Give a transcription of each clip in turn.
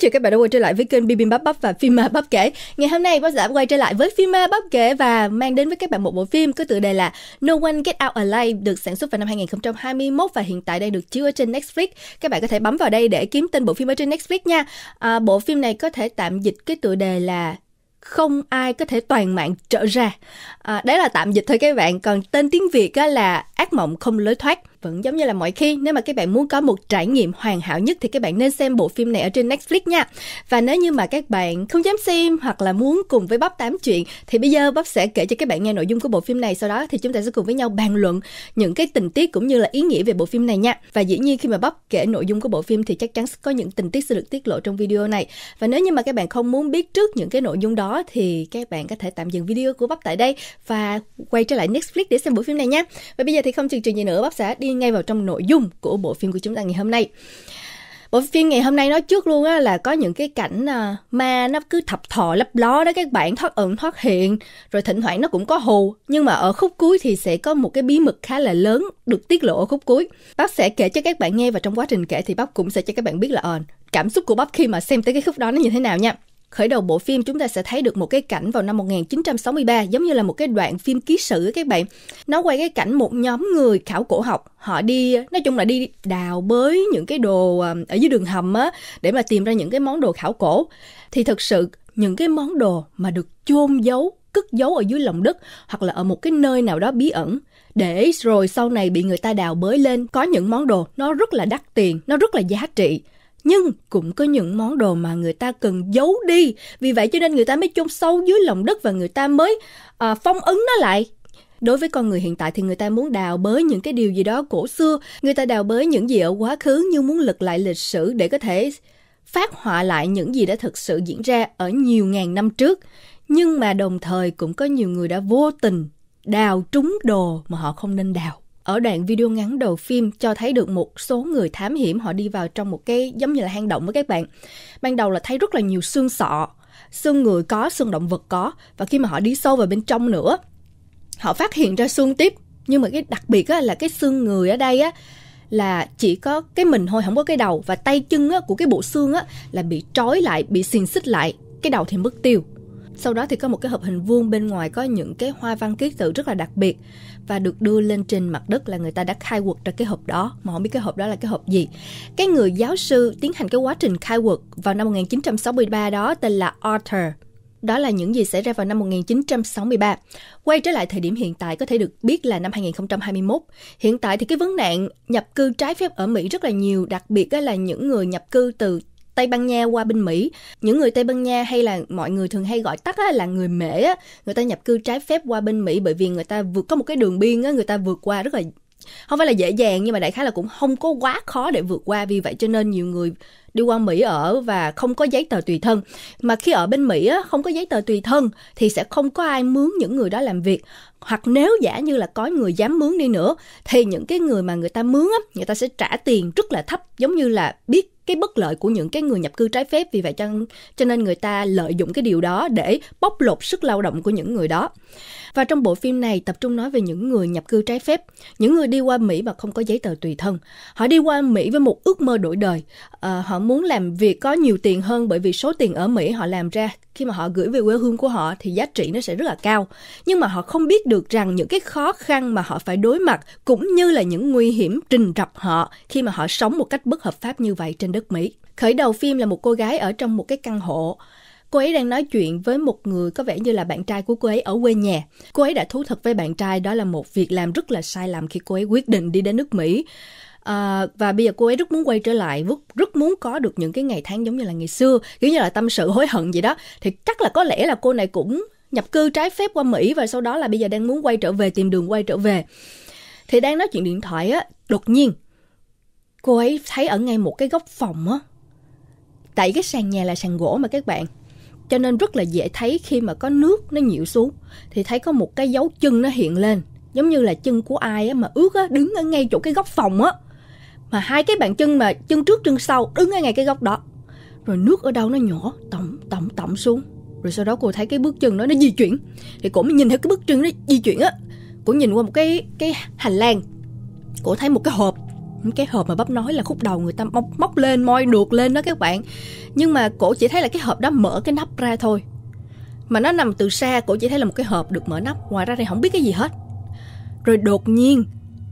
chào các bạn đã quay trở lại với kênh Bibimbap Bắp và Phim Ma Bắp Kể. Ngày hôm nay bác giả quay trở lại với Phim Ma Bắp Kể và mang đến với các bạn một bộ phim có tựa đề là No One Get Out Alive được sản xuất vào năm 2021 và hiện tại đang được chiếu ở trên Netflix. Các bạn có thể bấm vào đây để kiếm tên bộ phim ở trên Netflix nha. À, bộ phim này có thể tạm dịch cái tựa đề là không ai có thể toàn mạng trở ra. À, đấy là tạm dịch thôi các bạn. Còn tên tiếng Việt á là ác mộng không lối thoát vẫn giống như là mọi khi nếu mà các bạn muốn có một trải nghiệm hoàn hảo nhất thì các bạn nên xem bộ phim này ở trên Netflix nha và nếu như mà các bạn không dám xem hoặc là muốn cùng với Bắp tám chuyện thì bây giờ Bắp sẽ kể cho các bạn nghe nội dung của bộ phim này sau đó thì chúng ta sẽ cùng với nhau bàn luận những cái tình tiết cũng như là ý nghĩa về bộ phim này nha và dĩ nhiên khi mà Bắp kể nội dung của bộ phim thì chắc chắn sẽ có những tình tiết sẽ được tiết lộ trong video này và nếu như mà các bạn không muốn biết trước những cái nội dung đó thì các bạn có thể tạm dừng video của Bắp tại đây và quay trở lại Netflix để xem bộ phim này nha và bây giờ thì không chần chừ gì nữa Bắp sẽ đi ngay vào trong nội dung của bộ phim của chúng ta ngày hôm nay bộ phim ngày hôm nay nói trước luôn á là có những cái cảnh à, ma nó cứ thập thò lấp ló đó các bạn thoát ẩn thoát hiện rồi thỉnh thoảng nó cũng có hù nhưng mà ở khúc cuối thì sẽ có một cái bí mật khá là lớn được tiết lộ ở khúc cuối bác sẽ kể cho các bạn nghe và trong quá trình kể thì bác cũng sẽ cho các bạn biết là à, cảm xúc của bác khi mà xem tới cái khúc đó nó như thế nào nha khởi đầu bộ phim chúng ta sẽ thấy được một cái cảnh vào năm 1963 giống như là một cái đoạn phim ký sử các bạn. Nó quay cái cảnh một nhóm người khảo cổ học, họ đi nói chung là đi đào bới những cái đồ ở dưới đường hầm á để mà tìm ra những cái món đồ khảo cổ. Thì thực sự những cái món đồ mà được chôn giấu cất giấu ở dưới lòng đất hoặc là ở một cái nơi nào đó bí ẩn để rồi sau này bị người ta đào bới lên có những món đồ nó rất là đắt tiền nó rất là giá trị nhưng cũng có những món đồ mà người ta cần giấu đi vì vậy cho nên người ta mới chôn sâu dưới lòng đất và người ta mới à, phong ấn nó lại đối với con người hiện tại thì người ta muốn đào bới những cái điều gì đó cổ xưa người ta đào bới những gì ở quá khứ như muốn lật lại lịch sử để có thể phát họa lại những gì đã thực sự diễn ra ở nhiều ngàn năm trước nhưng mà đồng thời cũng có nhiều người đã vô tình đào trúng đồ mà họ không nên đào ở đoạn video ngắn đầu phim cho thấy được một số người thám hiểm họ đi vào trong một cái giống như là hang động với các bạn. Ban đầu là thấy rất là nhiều xương sọ, xương người có, xương động vật có và khi mà họ đi sâu vào bên trong nữa, họ phát hiện ra xương tiếp. Nhưng mà cái đặc biệt á, là cái xương người ở đây á là chỉ có cái mình thôi không có cái đầu và tay chân á, của cái bộ xương á là bị trói lại, bị xiềng xích lại, cái đầu thì mất tiêu sau đó thì có một cái hộp hình vuông bên ngoài có những cái hoa văn ký tự rất là đặc biệt và được đưa lên trên mặt đất là người ta đã khai quật ra cái hộp đó mà không biết cái hộp đó là cái hộp gì. Cái người giáo sư tiến hành cái quá trình khai quật vào năm 1963 đó tên là Arthur đó là những gì xảy ra vào năm 1963. Quay trở lại thời điểm hiện tại có thể được biết là năm 2021. Hiện tại thì cái vấn nạn nhập cư trái phép ở Mỹ rất là nhiều, đặc biệt là những người nhập cư từ Tây Ban Nha qua bên Mỹ. Những người Tây Ban Nha hay là mọi người thường hay gọi tắt á, là người Mễ á, người ta nhập cư trái phép qua bên Mỹ bởi vì người ta vượt có một cái đường biên á, người ta vượt qua rất là không phải là dễ dàng nhưng mà đại khái là cũng không có quá khó để vượt qua vì vậy cho nên nhiều người đi qua Mỹ ở và không có giấy tờ tùy thân. Mà khi ở bên Mỹ á, không có giấy tờ tùy thân thì sẽ không có ai mướn những người đó làm việc. Hoặc nếu giả như là có người dám mướn đi nữa thì những cái người mà người ta mướn á, người ta sẽ trả tiền rất là thấp giống như là biết cái bất lợi của những cái người nhập cư trái phép vì vậy cho cho nên người ta lợi dụng cái điều đó để bóc lột sức lao động của những người đó và trong bộ phim này tập trung nói về những người nhập cư trái phép, những người đi qua Mỹ mà không có giấy tờ tùy thân. Họ đi qua Mỹ với một ước mơ đổi đời. À, họ muốn làm việc có nhiều tiền hơn bởi vì số tiền ở Mỹ họ làm ra khi mà họ gửi về quê hương của họ thì giá trị nó sẽ rất là cao. Nhưng mà họ không biết được rằng những cái khó khăn mà họ phải đối mặt cũng như là những nguy hiểm trình rập họ khi mà họ sống một cách bất hợp pháp như vậy trên đất Mỹ. Khởi đầu phim là một cô gái ở trong một cái căn hộ Cô ấy đang nói chuyện với một người có vẻ như là bạn trai của cô ấy ở quê nhà. Cô ấy đã thú thật với bạn trai đó là một việc làm rất là sai lầm khi cô ấy quyết định đi đến nước Mỹ. À, và bây giờ cô ấy rất muốn quay trở lại rất, rất muốn có được những cái ngày tháng giống như là ngày xưa kiểu như là tâm sự hối hận gì đó thì chắc là có lẽ là cô này cũng nhập cư trái phép qua Mỹ và sau đó là bây giờ đang muốn quay trở về tìm đường quay trở về thì đang nói chuyện điện thoại á đột nhiên cô ấy thấy ở ngay một cái góc phòng á tại cái sàn nhà là sàn gỗ mà các bạn cho nên rất là dễ thấy khi mà có nước nó nhiễu xuống thì thấy có một cái dấu chân nó hiện lên giống như là chân của ai á, mà ướt á, đứng ở ngay chỗ cái góc phòng á mà hai cái bàn chân mà chân trước chân sau đứng ở ngay cái góc đó rồi nước ở đâu nó nhỏ tổng tổng tổng xuống rồi sau đó cô thấy cái bước chân đó nó di chuyển thì cổ mới nhìn thấy cái bước chân nó di chuyển á cổ nhìn qua một cái cái hành lang cổ thấy một cái hộp cái hộp mà bắp nói là khúc đầu người ta móc, móc lên moi được lên đó các bạn nhưng mà cổ chỉ thấy là cái hộp đó mở cái nắp ra thôi mà nó nằm từ xa cổ chỉ thấy là một cái hộp được mở nắp ngoài ra thì không biết cái gì hết rồi đột nhiên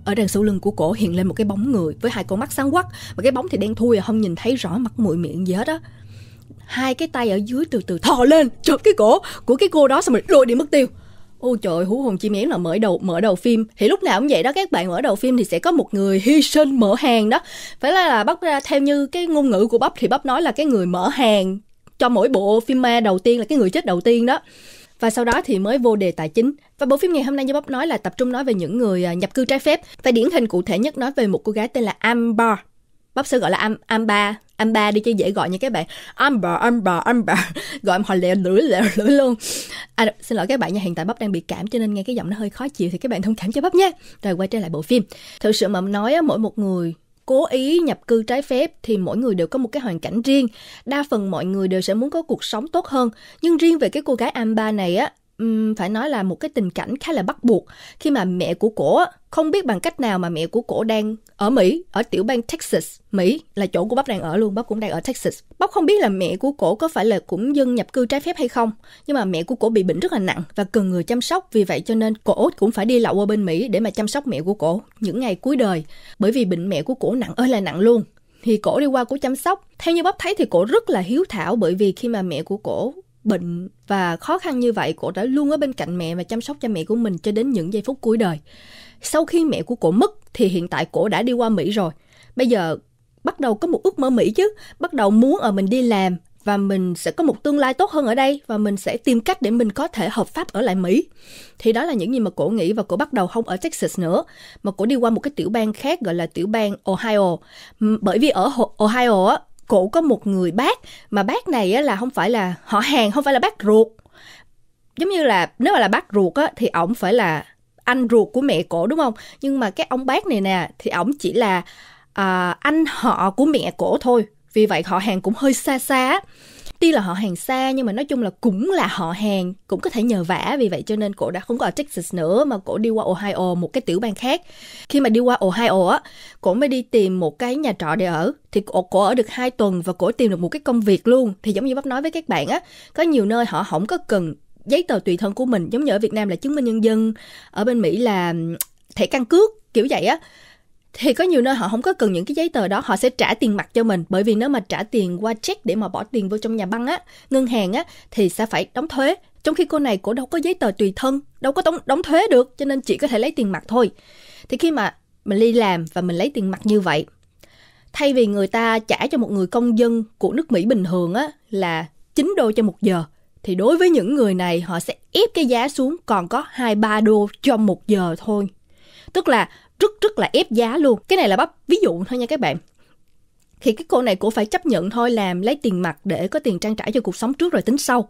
ở đằng sau lưng của cổ hiện lên một cái bóng người với hai con mắt sáng quắc và cái bóng thì đen thui à, không nhìn thấy rõ mặt mũi miệng gì hết á hai cái tay ở dưới từ từ thò lên chộp cái cổ của cái cô đó xong rồi lôi đi mất tiêu Ôi trời, Hú Hồn Chim Én là mở đầu mở đầu phim thì lúc nào cũng vậy đó các bạn mở đầu phim thì sẽ có một người hy sinh mở hàng đó. Phải là, là bắt ra à, theo như cái ngôn ngữ của Bắp thì Bắp nói là cái người mở hàng cho mỗi bộ phim ma đầu tiên là cái người chết đầu tiên đó và sau đó thì mới vô đề tài chính. Và bộ phim ngày hôm nay như bắp nói là tập trung nói về những người à, nhập cư trái phép và điển hình cụ thể nhất nói về một cô gái tên là Amber bắp sẽ gọi là am am ba am ba đi cho dễ gọi như các bạn amba amba amba gọi họ lẹ lưỡi lẹo lưỡi luôn à, xin lỗi các bạn nha hiện tại bắp đang bị cảm cho nên nghe cái giọng nó hơi khó chịu thì các bạn thông cảm cho bắp nhé rồi quay trở lại bộ phim thực sự mà nói mỗi một người cố ý nhập cư trái phép thì mỗi người đều có một cái hoàn cảnh riêng đa phần mọi người đều sẽ muốn có cuộc sống tốt hơn nhưng riêng về cái cô gái amba này á um, phải nói là một cái tình cảnh khá là bắt buộc khi mà mẹ của cổ không biết bằng cách nào mà mẹ của cổ đang ở Mỹ, ở tiểu bang Texas, Mỹ là chỗ của Bắp đang ở luôn, Bắp cũng đang ở Texas. Bắp không biết là mẹ của cổ có phải là cũng dân nhập cư trái phép hay không, nhưng mà mẹ của cổ bị bệnh rất là nặng và cần người chăm sóc, vì vậy cho nên cổ cũng phải đi lậu qua bên Mỹ để mà chăm sóc mẹ của cổ những ngày cuối đời, bởi vì bệnh mẹ của cổ nặng ơi là nặng luôn thì cổ đi qua cổ chăm sóc theo như bắp thấy thì cổ rất là hiếu thảo bởi vì khi mà mẹ của cổ bệnh và khó khăn như vậy cổ đã luôn ở bên cạnh mẹ và chăm sóc cho mẹ của mình cho đến những giây phút cuối đời sau khi mẹ của cổ mất thì hiện tại cổ đã đi qua mỹ rồi bây giờ bắt đầu có một ước mơ mỹ chứ bắt đầu muốn ở mình đi làm và mình sẽ có một tương lai tốt hơn ở đây và mình sẽ tìm cách để mình có thể hợp pháp ở lại Mỹ. Thì đó là những gì mà cổ nghĩ và cổ bắt đầu không ở Texas nữa mà cổ đi qua một cái tiểu bang khác gọi là tiểu bang Ohio. Bởi vì ở Ohio cổ có một người bác mà bác này á, là không phải là họ hàng không phải là bác ruột giống như là nếu mà là bác ruột á thì ổng phải là anh ruột của mẹ cổ đúng không nhưng mà cái ông bác này nè thì ổng chỉ là à, anh họ của mẹ cổ thôi vì vậy họ hàng cũng hơi xa xa tuy là họ hàng xa nhưng mà nói chung là cũng là họ hàng cũng có thể nhờ vả vì vậy cho nên cổ đã không có ở Texas nữa mà cổ đi qua Ohio một cái tiểu bang khác khi mà đi qua Ohio á cổ mới đi tìm một cái nhà trọ để ở thì cổ, cổ ở được hai tuần và cổ tìm được một cái công việc luôn thì giống như bác nói với các bạn á có nhiều nơi họ không có cần giấy tờ tùy thân của mình giống như ở Việt Nam là chứng minh nhân dân ở bên Mỹ là thẻ căn cước kiểu vậy á thì có nhiều nơi họ không có cần những cái giấy tờ đó họ sẽ trả tiền mặt cho mình bởi vì nếu mà trả tiền qua check để mà bỏ tiền vô trong nhà băng á ngân hàng á thì sẽ phải đóng thuế trong khi cô này cổ đâu có giấy tờ tùy thân đâu có đóng, đóng thuế được cho nên chỉ có thể lấy tiền mặt thôi thì khi mà mình đi làm và mình lấy tiền mặt như vậy thay vì người ta trả cho một người công dân của nước Mỹ bình thường á là 9 đô cho một giờ thì đối với những người này họ sẽ ép cái giá xuống còn có 2 3 đô cho một giờ thôi. Tức là rất rất là ép giá luôn cái này là bắp ví dụ thôi nha các bạn thì cái cô này cổ phải chấp nhận thôi làm lấy tiền mặt để có tiền trang trải cho cuộc sống trước rồi tính sau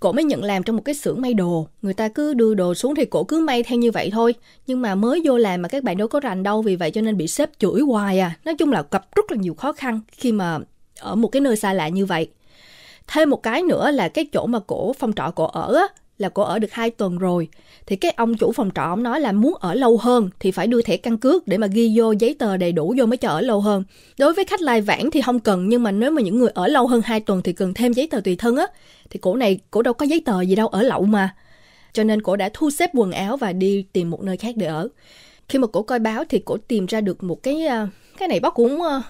cổ mới nhận làm trong một cái xưởng may đồ người ta cứ đưa đồ xuống thì cổ cứ may theo như vậy thôi nhưng mà mới vô làm mà các bạn đâu có rành đâu vì vậy cho nên bị sếp chửi hoài à nói chung là gặp rất là nhiều khó khăn khi mà ở một cái nơi xa lạ như vậy thêm một cái nữa là cái chỗ mà cổ phòng trọ cổ ở á là cô ở được 2 tuần rồi thì cái ông chủ phòng trọ ông nói là muốn ở lâu hơn thì phải đưa thẻ căn cước để mà ghi vô giấy tờ đầy đủ vô mới cho ở lâu hơn đối với khách lai vãng thì không cần nhưng mà nếu mà những người ở lâu hơn 2 tuần thì cần thêm giấy tờ tùy thân á thì cổ này cổ đâu có giấy tờ gì đâu ở lậu mà cho nên cổ đã thu xếp quần áo và đi tìm một nơi khác để ở khi mà cổ coi báo thì cổ tìm ra được một cái à, cái này bác cũng à,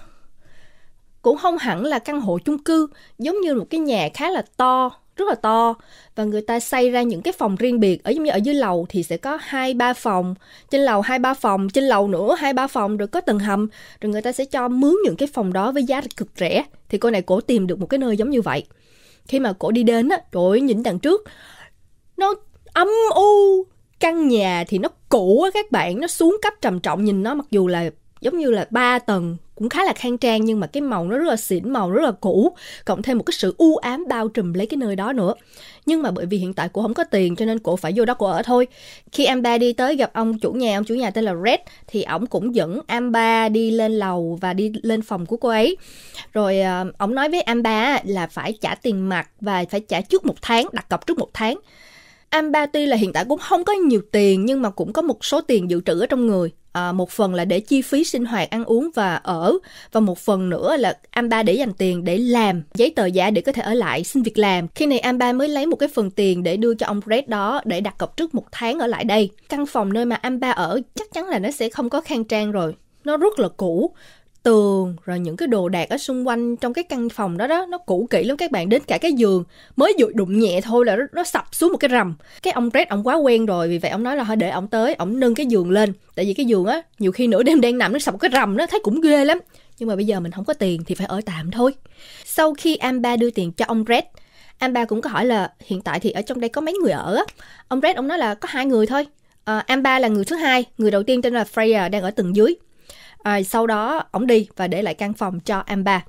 cũng không hẳn là căn hộ chung cư giống như một cái nhà khá là to rất là to và người ta xây ra những cái phòng riêng biệt ở giống như ở dưới lầu thì sẽ có hai ba phòng trên lầu hai ba phòng trên lầu nữa hai ba phòng rồi có tầng hầm rồi người ta sẽ cho mướn những cái phòng đó với giá cực rẻ thì cô này cổ tìm được một cái nơi giống như vậy khi mà cổ đi đến á trời ơi nhìn đằng trước nó âm u căn nhà thì nó cũ á các bạn nó xuống cấp trầm trọng nhìn nó mặc dù là giống như là ba tầng cũng khá là khang trang nhưng mà cái màu nó rất là xỉn màu rất là cũ cộng thêm một cái sự u ám bao trùm lấy cái nơi đó nữa nhưng mà bởi vì hiện tại cô không có tiền cho nên cô phải vô đó cô ở thôi khi Amba đi tới gặp ông chủ nhà ông chủ nhà tên là Red thì ổng cũng dẫn Amba đi lên lầu và đi lên phòng của cô ấy rồi ờ, ổng nói với Amba là phải trả tiền mặt và phải trả trước một tháng đặt cọc trước một tháng Amba tuy là hiện tại cũng không có nhiều tiền nhưng mà cũng có một số tiền dự trữ ở trong người à, một phần là để chi phí sinh hoạt ăn uống và ở và một phần nữa là Amba để dành tiền để làm giấy tờ giả để có thể ở lại xin việc làm khi này Amba mới lấy một cái phần tiền để đưa cho ông Red đó để đặt cọc trước một tháng ở lại đây căn phòng nơi mà Amba ở chắc chắn là nó sẽ không có khang trang rồi nó rất là cũ tường rồi những cái đồ đạc ở xung quanh trong cái căn phòng đó đó nó cũ kỹ lắm các bạn đến cả cái giường mới vừa đụng nhẹ thôi là nó, nó sập xuống một cái rầm cái ông Red ông quá quen rồi vì vậy ông nói là thôi để ông tới ông nâng cái giường lên tại vì cái giường á nhiều khi nửa đêm đang nằm nó sập cái rầm nó thấy cũng ghê lắm nhưng mà bây giờ mình không có tiền thì phải ở tạm thôi sau khi Amba đưa tiền cho ông Red Amba cũng có hỏi là hiện tại thì ở trong đây có mấy người ở á ông Red ông nói là có hai người thôi à, ờ, Amba là người thứ hai người đầu tiên tên là Freya đang ở tầng dưới À, sau đó ổng đi và để lại căn phòng cho em ba.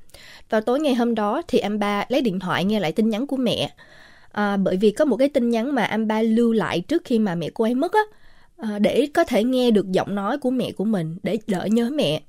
Vào tối ngày hôm đó thì em ba lấy điện thoại nghe lại tin nhắn của mẹ. À, bởi vì có một cái tin nhắn mà em ba lưu lại trước khi mà mẹ cô ấy mất á, à, để có thể nghe được giọng nói của mẹ của mình để đỡ nhớ mẹ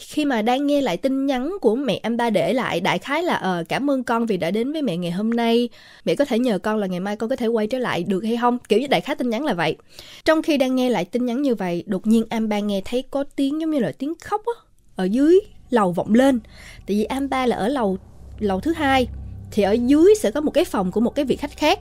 khi mà đang nghe lại tin nhắn của mẹ anh ba để lại đại khái là ờ cảm ơn con vì đã đến với mẹ ngày hôm nay mẹ có thể nhờ con là ngày mai con có thể quay trở lại được hay không kiểu như đại khái tin nhắn là vậy trong khi đang nghe lại tin nhắn như vậy đột nhiên anh ba nghe thấy có tiếng giống như là tiếng khóc á ở dưới lầu vọng lên tại vì anh ba là ở lầu lầu thứ hai thì ở dưới sẽ có một cái phòng của một cái vị khách khác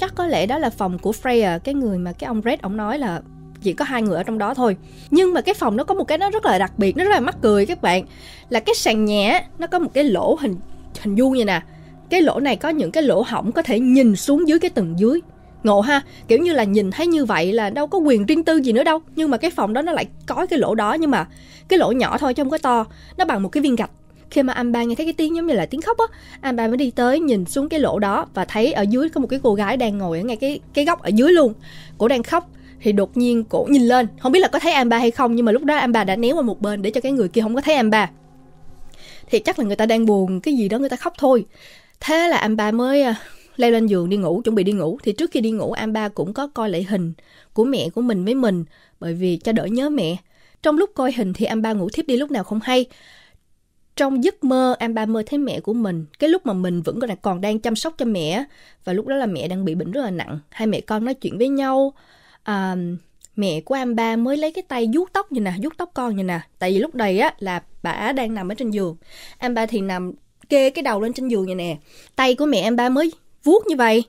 chắc có lẽ đó là phòng của Freya cái người mà cái ông Red ông nói là chỉ có hai người ở trong đó thôi nhưng mà cái phòng nó có một cái nó rất là đặc biệt nó rất là mắc cười các bạn là cái sàn nhà nó có một cái lỗ hình hình vuông như nè cái lỗ này có những cái lỗ hỏng có thể nhìn xuống dưới cái tầng dưới ngộ ha kiểu như là nhìn thấy như vậy là đâu có quyền riêng tư gì nữa đâu nhưng mà cái phòng đó nó lại có cái lỗ đó nhưng mà cái lỗ nhỏ thôi chứ không có to nó bằng một cái viên gạch khi mà anh ba nghe thấy cái tiếng giống như là tiếng khóc á anh ba mới đi tới nhìn xuống cái lỗ đó và thấy ở dưới có một cái cô gái đang ngồi ở ngay cái cái góc ở dưới luôn cô đang khóc thì đột nhiên cổ nhìn lên không biết là có thấy anh bà hay không nhưng mà lúc đó anh bà đã né qua một bên để cho cái người kia không có thấy anh bà thì chắc là người ta đang buồn cái gì đó người ta khóc thôi thế là anh bà mới à, leo lên giường đi ngủ chuẩn bị đi ngủ thì trước khi đi ngủ anh ba cũng có coi lại hình của mẹ của mình với mình bởi vì cho đỡ nhớ mẹ trong lúc coi hình thì anh ba ngủ thiếp đi lúc nào không hay trong giấc mơ anh ba mơ thấy mẹ của mình cái lúc mà mình vẫn còn đang chăm sóc cho mẹ và lúc đó là mẹ đang bị bệnh rất là nặng hai mẹ con nói chuyện với nhau à, mẹ của em ba mới lấy cái tay vuốt tóc như nè vuốt tóc con như nè tại vì lúc này á là bà đang nằm ở trên giường em ba thì nằm kê cái đầu lên trên giường như nè tay của mẹ em ba mới vuốt như vậy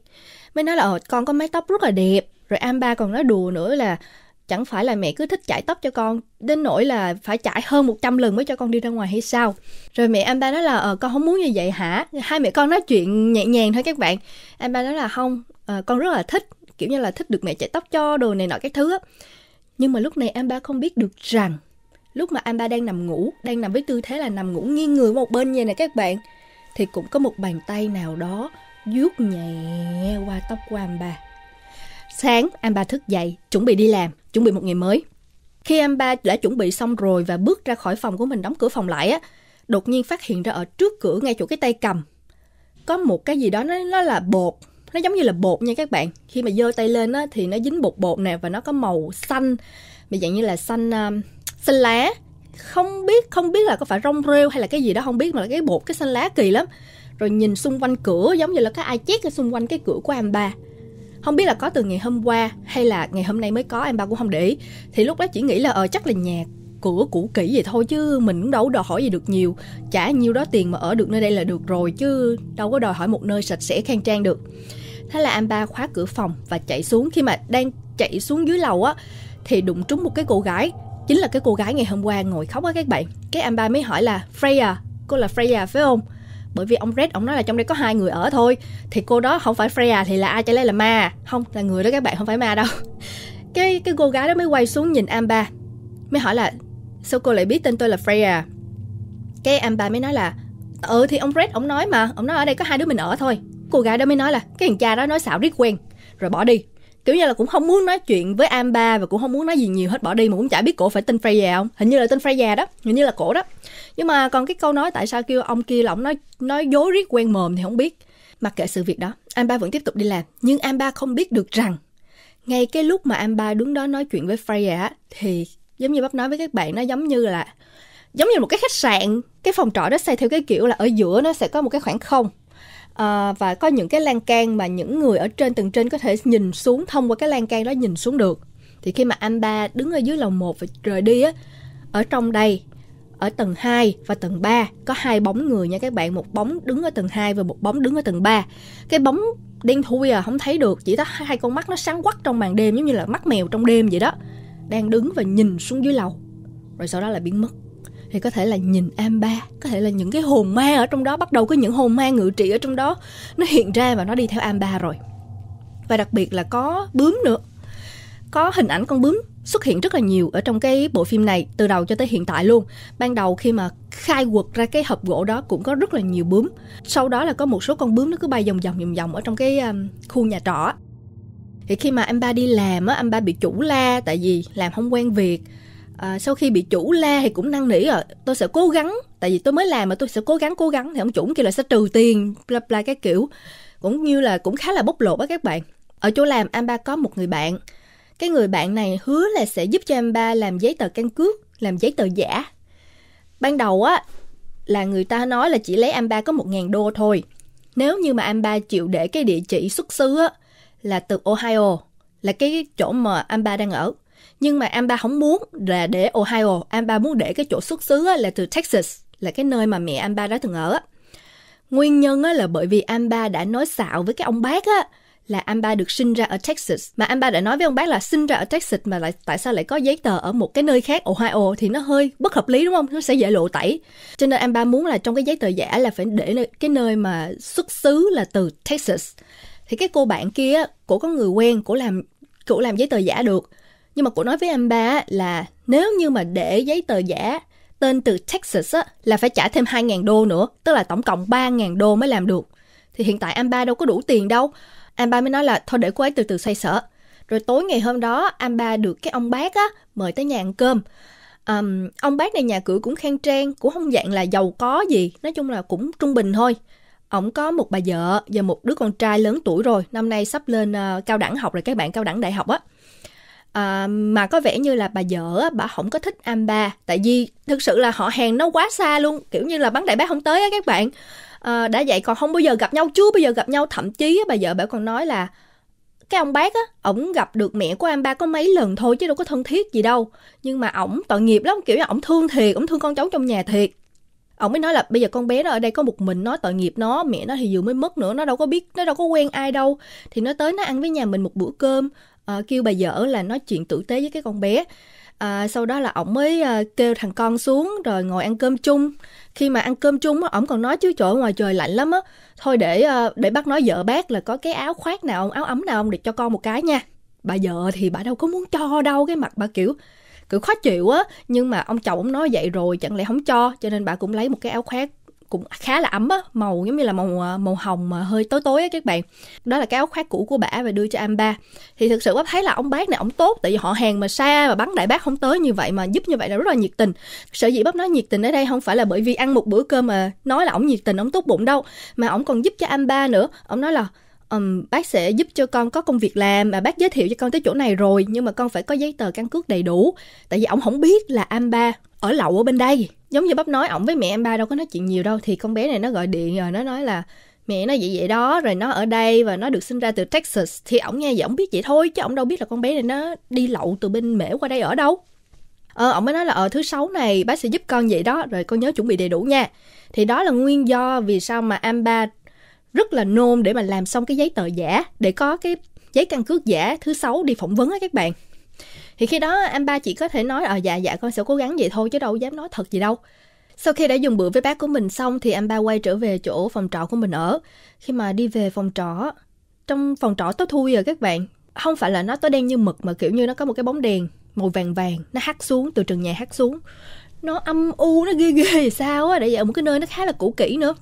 mới nói là ờ con có mái tóc rất là đẹp rồi em ba còn nói đùa nữa là chẳng phải là mẹ cứ thích chải tóc cho con đến nỗi là phải chải hơn 100 lần mới cho con đi ra ngoài hay sao rồi mẹ em ba nói là ờ con không muốn như vậy hả hai mẹ con nói chuyện nhẹ nhàng thôi các bạn Em ba nói là không à, con rất là thích kiểu như là thích được mẹ chạy tóc cho đồ này nọ các thứ á nhưng mà lúc này Ba không biết được rằng lúc mà Ba đang nằm ngủ đang nằm với tư thế là nằm ngủ nghiêng người một bên như này các bạn thì cũng có một bàn tay nào đó vuốt nhẹ qua tóc của Ba sáng Ba thức dậy chuẩn bị đi làm chuẩn bị một ngày mới khi Ba đã chuẩn bị xong rồi và bước ra khỏi phòng của mình đóng cửa phòng lại á đột nhiên phát hiện ra ở trước cửa ngay chỗ cái tay cầm có một cái gì đó nó nó là bột nó giống như là bột nha các bạn khi mà giơ tay lên á thì nó dính bột bột nè và nó có màu xanh mà dạng như là xanh um, xanh lá không biết không biết là có phải rong rêu hay là cái gì đó không biết mà là cái bột cái xanh lá kỳ lắm rồi nhìn xung quanh cửa giống như là cái ai chét ở xung quanh cái cửa của em ba không biết là có từ ngày hôm qua hay là ngày hôm nay mới có em ba cũng không để ý thì lúc đó chỉ nghĩ là ờ chắc là nhà cửa cũ kỹ vậy thôi chứ mình cũng đâu đòi hỏi gì được nhiều trả nhiêu đó tiền mà ở được nơi đây là được rồi chứ đâu có đòi hỏi một nơi sạch sẽ khang trang được thế là Amba khóa cửa phòng và chạy xuống khi mà đang chạy xuống dưới lầu á thì đụng trúng một cái cô gái chính là cái cô gái ngày hôm qua ngồi khóc á các bạn cái Amba mới hỏi là Freya cô là Freya phải không bởi vì ông Red ông nói là trong đây có hai người ở thôi thì cô đó không phải Freya thì là ai chả lẽ là ma không là người đó các bạn không phải ma đâu cái cái cô gái đó mới quay xuống nhìn Amba mới hỏi là Sao cô lại biết tên tôi là Freya Cái anh bà mới nói là Ừ thì ông Fred ông nói mà Ông nói ở đây có hai đứa mình ở thôi Cô gái đó mới nói là cái thằng cha đó nói xạo riết quen Rồi bỏ đi Kiểu như là cũng không muốn nói chuyện với Amba Và cũng không muốn nói gì nhiều hết bỏ đi Mà cũng chả biết cổ phải tên Freya không Hình như là tên Freya đó Hình như là cổ đó Nhưng mà còn cái câu nói tại sao kêu ông kia là ông nói nói dối riết quen mồm thì không biết Mặc kệ sự việc đó Amba vẫn tiếp tục đi làm Nhưng Amba không biết được rằng ngay cái lúc mà Amba đứng đó nói chuyện với Freya thì giống như bắp nói với các bạn nó giống như là giống như một cái khách sạn cái phòng trọ đó xây theo cái kiểu là ở giữa nó sẽ có một cái khoảng không à, và có những cái lan can mà những người ở trên tầng trên có thể nhìn xuống thông qua cái lan can đó nhìn xuống được thì khi mà anh ba đứng ở dưới lầu 1 và rời đi á ở trong đây ở tầng 2 và tầng 3 có hai bóng người nha các bạn, một bóng đứng ở tầng 2 và một bóng đứng ở tầng 3. Cái bóng đen thui à không thấy được, chỉ có hai con mắt nó sáng quắc trong màn đêm giống như là mắt mèo trong đêm vậy đó đang đứng và nhìn xuống dưới lầu rồi sau đó là biến mất thì có thể là nhìn am ba có thể là những cái hồn ma ở trong đó bắt đầu có những hồn ma ngự trị ở trong đó nó hiện ra và nó đi theo am ba rồi và đặc biệt là có bướm nữa có hình ảnh con bướm xuất hiện rất là nhiều ở trong cái bộ phim này từ đầu cho tới hiện tại luôn ban đầu khi mà khai quật ra cái hộp gỗ đó cũng có rất là nhiều bướm sau đó là có một số con bướm nó cứ bay vòng vòng vòng vòng ở trong cái um, khu nhà trọ thì khi mà anh ba đi làm á anh ba bị chủ la tại vì làm không quen việc à, sau khi bị chủ la thì cũng năn nỉ rồi ờ, tôi sẽ cố gắng tại vì tôi mới làm mà tôi sẽ cố gắng cố gắng thì ông chủ kia là sẽ trừ tiền bla bla cái kiểu cũng như là cũng khá là bốc lột á các bạn ở chỗ làm anh ba có một người bạn cái người bạn này hứa là sẽ giúp cho anh ba làm giấy tờ căn cước làm giấy tờ giả ban đầu á là người ta nói là chỉ lấy anh ba có một ngàn đô thôi nếu như mà anh ba chịu để cái địa chỉ xuất xứ á là từ Ohio, là cái chỗ mà Amba đang ở. Nhưng mà Amba không muốn là để Ohio, Amba muốn để cái chỗ xuất xứ là từ Texas, là cái nơi mà mẹ Amba đã từng ở. Nguyên nhân là bởi vì Amba đã nói xạo với cái ông bác á, là Amba được sinh ra ở Texas. Mà Amba đã nói với ông bác là sinh ra ở Texas mà lại tại sao lại có giấy tờ ở một cái nơi khác Ohio thì nó hơi bất hợp lý đúng không? Nó sẽ dễ lộ tẩy. Cho nên Amba muốn là trong cái giấy tờ giả là phải để cái nơi mà xuất xứ là từ Texas thì cái cô bạn kia cổ có người quen cổ làm cổ làm giấy tờ giả được nhưng mà cổ nói với anh ba là nếu như mà để giấy tờ giả tên từ Texas á, là phải trả thêm 2.000 đô nữa, tức là tổng cộng 3.000 đô mới làm được. Thì hiện tại anh ba đâu có đủ tiền đâu. Anh ba mới nói là thôi để cô ấy từ từ xoay sở. Rồi tối ngày hôm đó, anh ba được cái ông bác á, mời tới nhà ăn cơm. Um, ông bác này nhà cửa cũng khang trang, cũng không dạng là giàu có gì, nói chung là cũng trung bình thôi. Ổng có một bà vợ và một đứa con trai lớn tuổi rồi, năm nay sắp lên uh, cao đẳng học rồi các bạn cao đẳng đại học á. À, mà có vẻ như là bà vợ bà không có thích ba tại vì thực sự là họ hàng nó quá xa luôn kiểu như là bắn đại bác không tới á các bạn à, đã vậy còn không bao giờ gặp nhau chưa bao giờ gặp nhau thậm chí bà vợ bà còn nói là cái ông bác á ổng gặp được mẹ của ba có mấy lần thôi chứ đâu có thân thiết gì đâu nhưng mà ổng tội nghiệp lắm kiểu là ổng thương thiệt ổng thương con cháu trong nhà thiệt ông mới nói là bây giờ con bé nó ở đây có một mình nó tội nghiệp nó mẹ nó thì vừa mới mất nữa nó đâu có biết nó đâu có quen ai đâu thì nó tới nó ăn với nhà mình một bữa cơm uh, kêu bà vợ là nói chuyện tử tế với cái con bé à, sau đó là ổng mới à, kêu thằng con xuống rồi ngồi ăn cơm chung khi mà ăn cơm chung á ổng còn nói chứ chỗ ngoài trời lạnh lắm á thôi để à, để bắt nói vợ bác là có cái áo khoác nào ông áo ấm nào ông để cho con một cái nha bà vợ thì bà đâu có muốn cho đâu cái mặt bà kiểu cứ khó chịu á nhưng mà ông chồng ông nói vậy rồi chẳng lẽ không cho cho nên bà cũng lấy một cái áo khoác cũng khá là ấm á màu giống như là màu ờ, màu hồng mà hơi tối tối á các bạn đó là cái áo khoác cũ của bà và đưa cho Amba thì thực sự bác thấy là ông bác này ông tốt tại vì họ hàng mà xa và bắn đại bác không tới như vậy mà giúp như vậy là rất là nhiệt tình sở dĩ bác nói nhiệt tình ở đây không phải là bởi vì ăn một bữa cơm mà nói là ông nhiệt tình ông tốt bụng đâu mà ông còn giúp cho Amba nữa ông nói là um, bác sẽ giúp cho con có công việc làm và bác giới thiệu cho con tới chỗ này rồi nhưng mà con phải có giấy tờ căn cước đầy đủ tại vì ổng không biết là ba ở lậu ở bên đây giống như bắp nói ổng với mẹ em ba đâu có nói chuyện nhiều đâu thì con bé này nó gọi điện rồi nó nói là mẹ nó vậy vậy đó rồi nó ở đây và nó được sinh ra từ Texas thì ổng nghe vậy ổng biết vậy thôi chứ ổng đâu biết là con bé này nó đi lậu từ bên mễ qua đây ở đâu ờ ổng mới nói là ở ờ, thứ sáu này bác sẽ giúp con vậy đó rồi con nhớ chuẩn bị đầy đủ nha thì đó là nguyên do vì sao mà Amba rất là nôn để mà làm xong cái giấy tờ giả để có cái giấy căn cước giả thứ sáu đi phỏng vấn á các bạn thì khi đó anh ba chỉ có thể nói ờ dạ dạ con sẽ cố gắng vậy thôi chứ đâu dám nói thật gì đâu sau khi đã dùng bữa với bác của mình xong thì anh ba quay trở về chỗ phòng trọ của mình ở khi mà đi về phòng trọ trong phòng trọ tối thui rồi à các bạn không phải là nó tối đen như mực mà kiểu như nó có một cái bóng đèn màu vàng vàng nó hắt xuống từ trần nhà hắt xuống nó âm u nó ghê ghê sao á để vậy ở một cái nơi nó khá là cũ kỹ nữa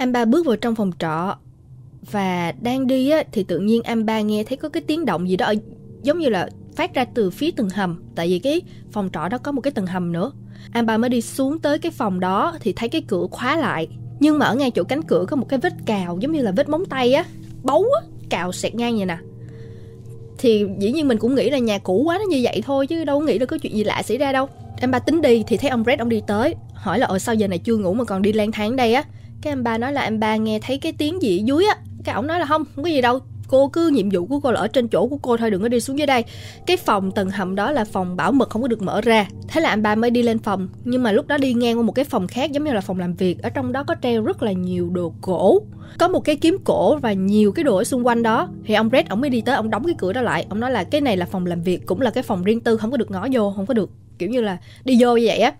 anh ba bước vào trong phòng trọ và đang đi á, thì tự nhiên anh ba nghe thấy có cái tiếng động gì đó ở, giống như là phát ra từ phía tầng hầm tại vì cái phòng trọ đó có một cái tầng hầm nữa anh ba mới đi xuống tới cái phòng đó thì thấy cái cửa khóa lại nhưng mà ở ngay chỗ cánh cửa có một cái vết cào giống như là vết móng tay á bấu á cào sẹt ngang vậy nè thì dĩ nhiên mình cũng nghĩ là nhà cũ quá nó như vậy thôi chứ đâu nghĩ là có chuyện gì lạ xảy ra đâu anh ba tính đi thì thấy ông red ông đi tới hỏi là ở sao giờ này chưa ngủ mà còn đi lang thang đây á cái em ba nói là em ba nghe thấy cái tiếng gì ở dưới á cái ổng nói là không không có gì đâu cô cứ nhiệm vụ của cô là ở trên chỗ của cô thôi đừng có đi xuống dưới đây cái phòng tầng hầm đó là phòng bảo mật không có được mở ra thế là anh ba mới đi lên phòng nhưng mà lúc đó đi ngang qua một cái phòng khác giống như là phòng làm việc ở trong đó có treo rất là nhiều đồ cổ có một cái kiếm cổ và nhiều cái đồ ở xung quanh đó thì ông red ông mới đi tới ông đóng cái cửa đó lại ông nói là cái này là phòng làm việc cũng là cái phòng riêng tư không có được ngõ vô không có được kiểu như là đi vô như vậy á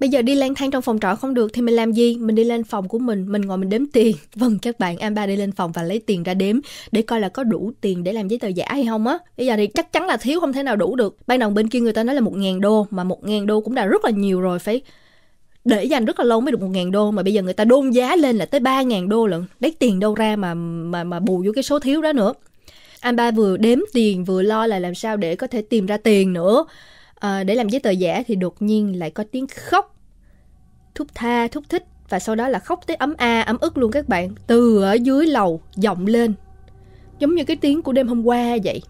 bây giờ đi lang thang trong phòng trọ không được thì mình làm gì mình đi lên phòng của mình mình ngồi mình đếm tiền vâng các bạn Amber đi lên phòng và lấy tiền ra đếm để coi là có đủ tiền để làm giấy tờ giả hay không á bây giờ thì chắc chắn là thiếu không thể nào đủ được ban đầu bên kia người ta nói là một ngàn đô mà một ngàn đô cũng đã rất là nhiều rồi phải để dành rất là lâu mới được một ngàn đô mà bây giờ người ta đôn giá lên là tới ba ngàn đô lận lấy tiền đâu ra mà mà mà bù vô cái số thiếu đó nữa anh vừa đếm tiền vừa lo là làm sao để có thể tìm ra tiền nữa à, để làm giấy tờ giả thì đột nhiên lại có tiếng khóc thúc tha thúc thích và sau đó là khóc tới ấm a ấm ức luôn các bạn từ ở dưới lầu vọng lên giống như cái tiếng của đêm hôm qua vậy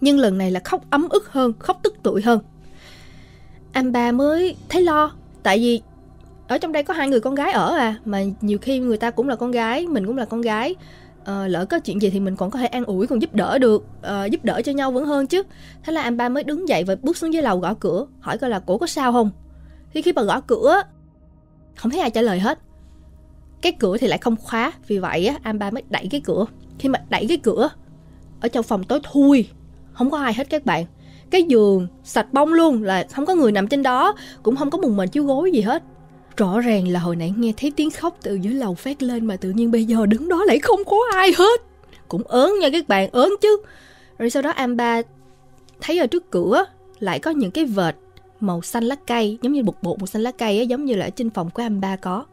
nhưng lần này là khóc ấm ức hơn khóc tức tuổi hơn anh Amba mới thấy lo tại vì ở trong đây có hai người con gái ở à mà nhiều khi người ta cũng là con gái mình cũng là con gái uh, lỡ có chuyện gì thì mình còn có thể an ủi còn giúp đỡ được uh, giúp đỡ cho nhau vẫn hơn chứ thế là anh ba mới đứng dậy và bước xuống dưới lầu gõ cửa hỏi coi là cổ có sao không thì khi bà gõ cửa không thấy ai trả lời hết cái cửa thì lại không khóa vì vậy á anh ba mới đẩy cái cửa khi mà đẩy cái cửa ở trong phòng tối thui không có ai hết các bạn cái giường sạch bông luôn là không có người nằm trên đó cũng không có mùng mền chiếu gối gì hết rõ ràng là hồi nãy nghe thấy tiếng khóc từ dưới lầu phát lên mà tự nhiên bây giờ đứng đó lại không có ai hết cũng ớn nha các bạn ớn chứ rồi sau đó Amba thấy ở trước cửa lại có những cái vệt màu xanh lá cây giống như bột bột màu xanh lá cây ấy, giống như là ở trên phòng của Amba có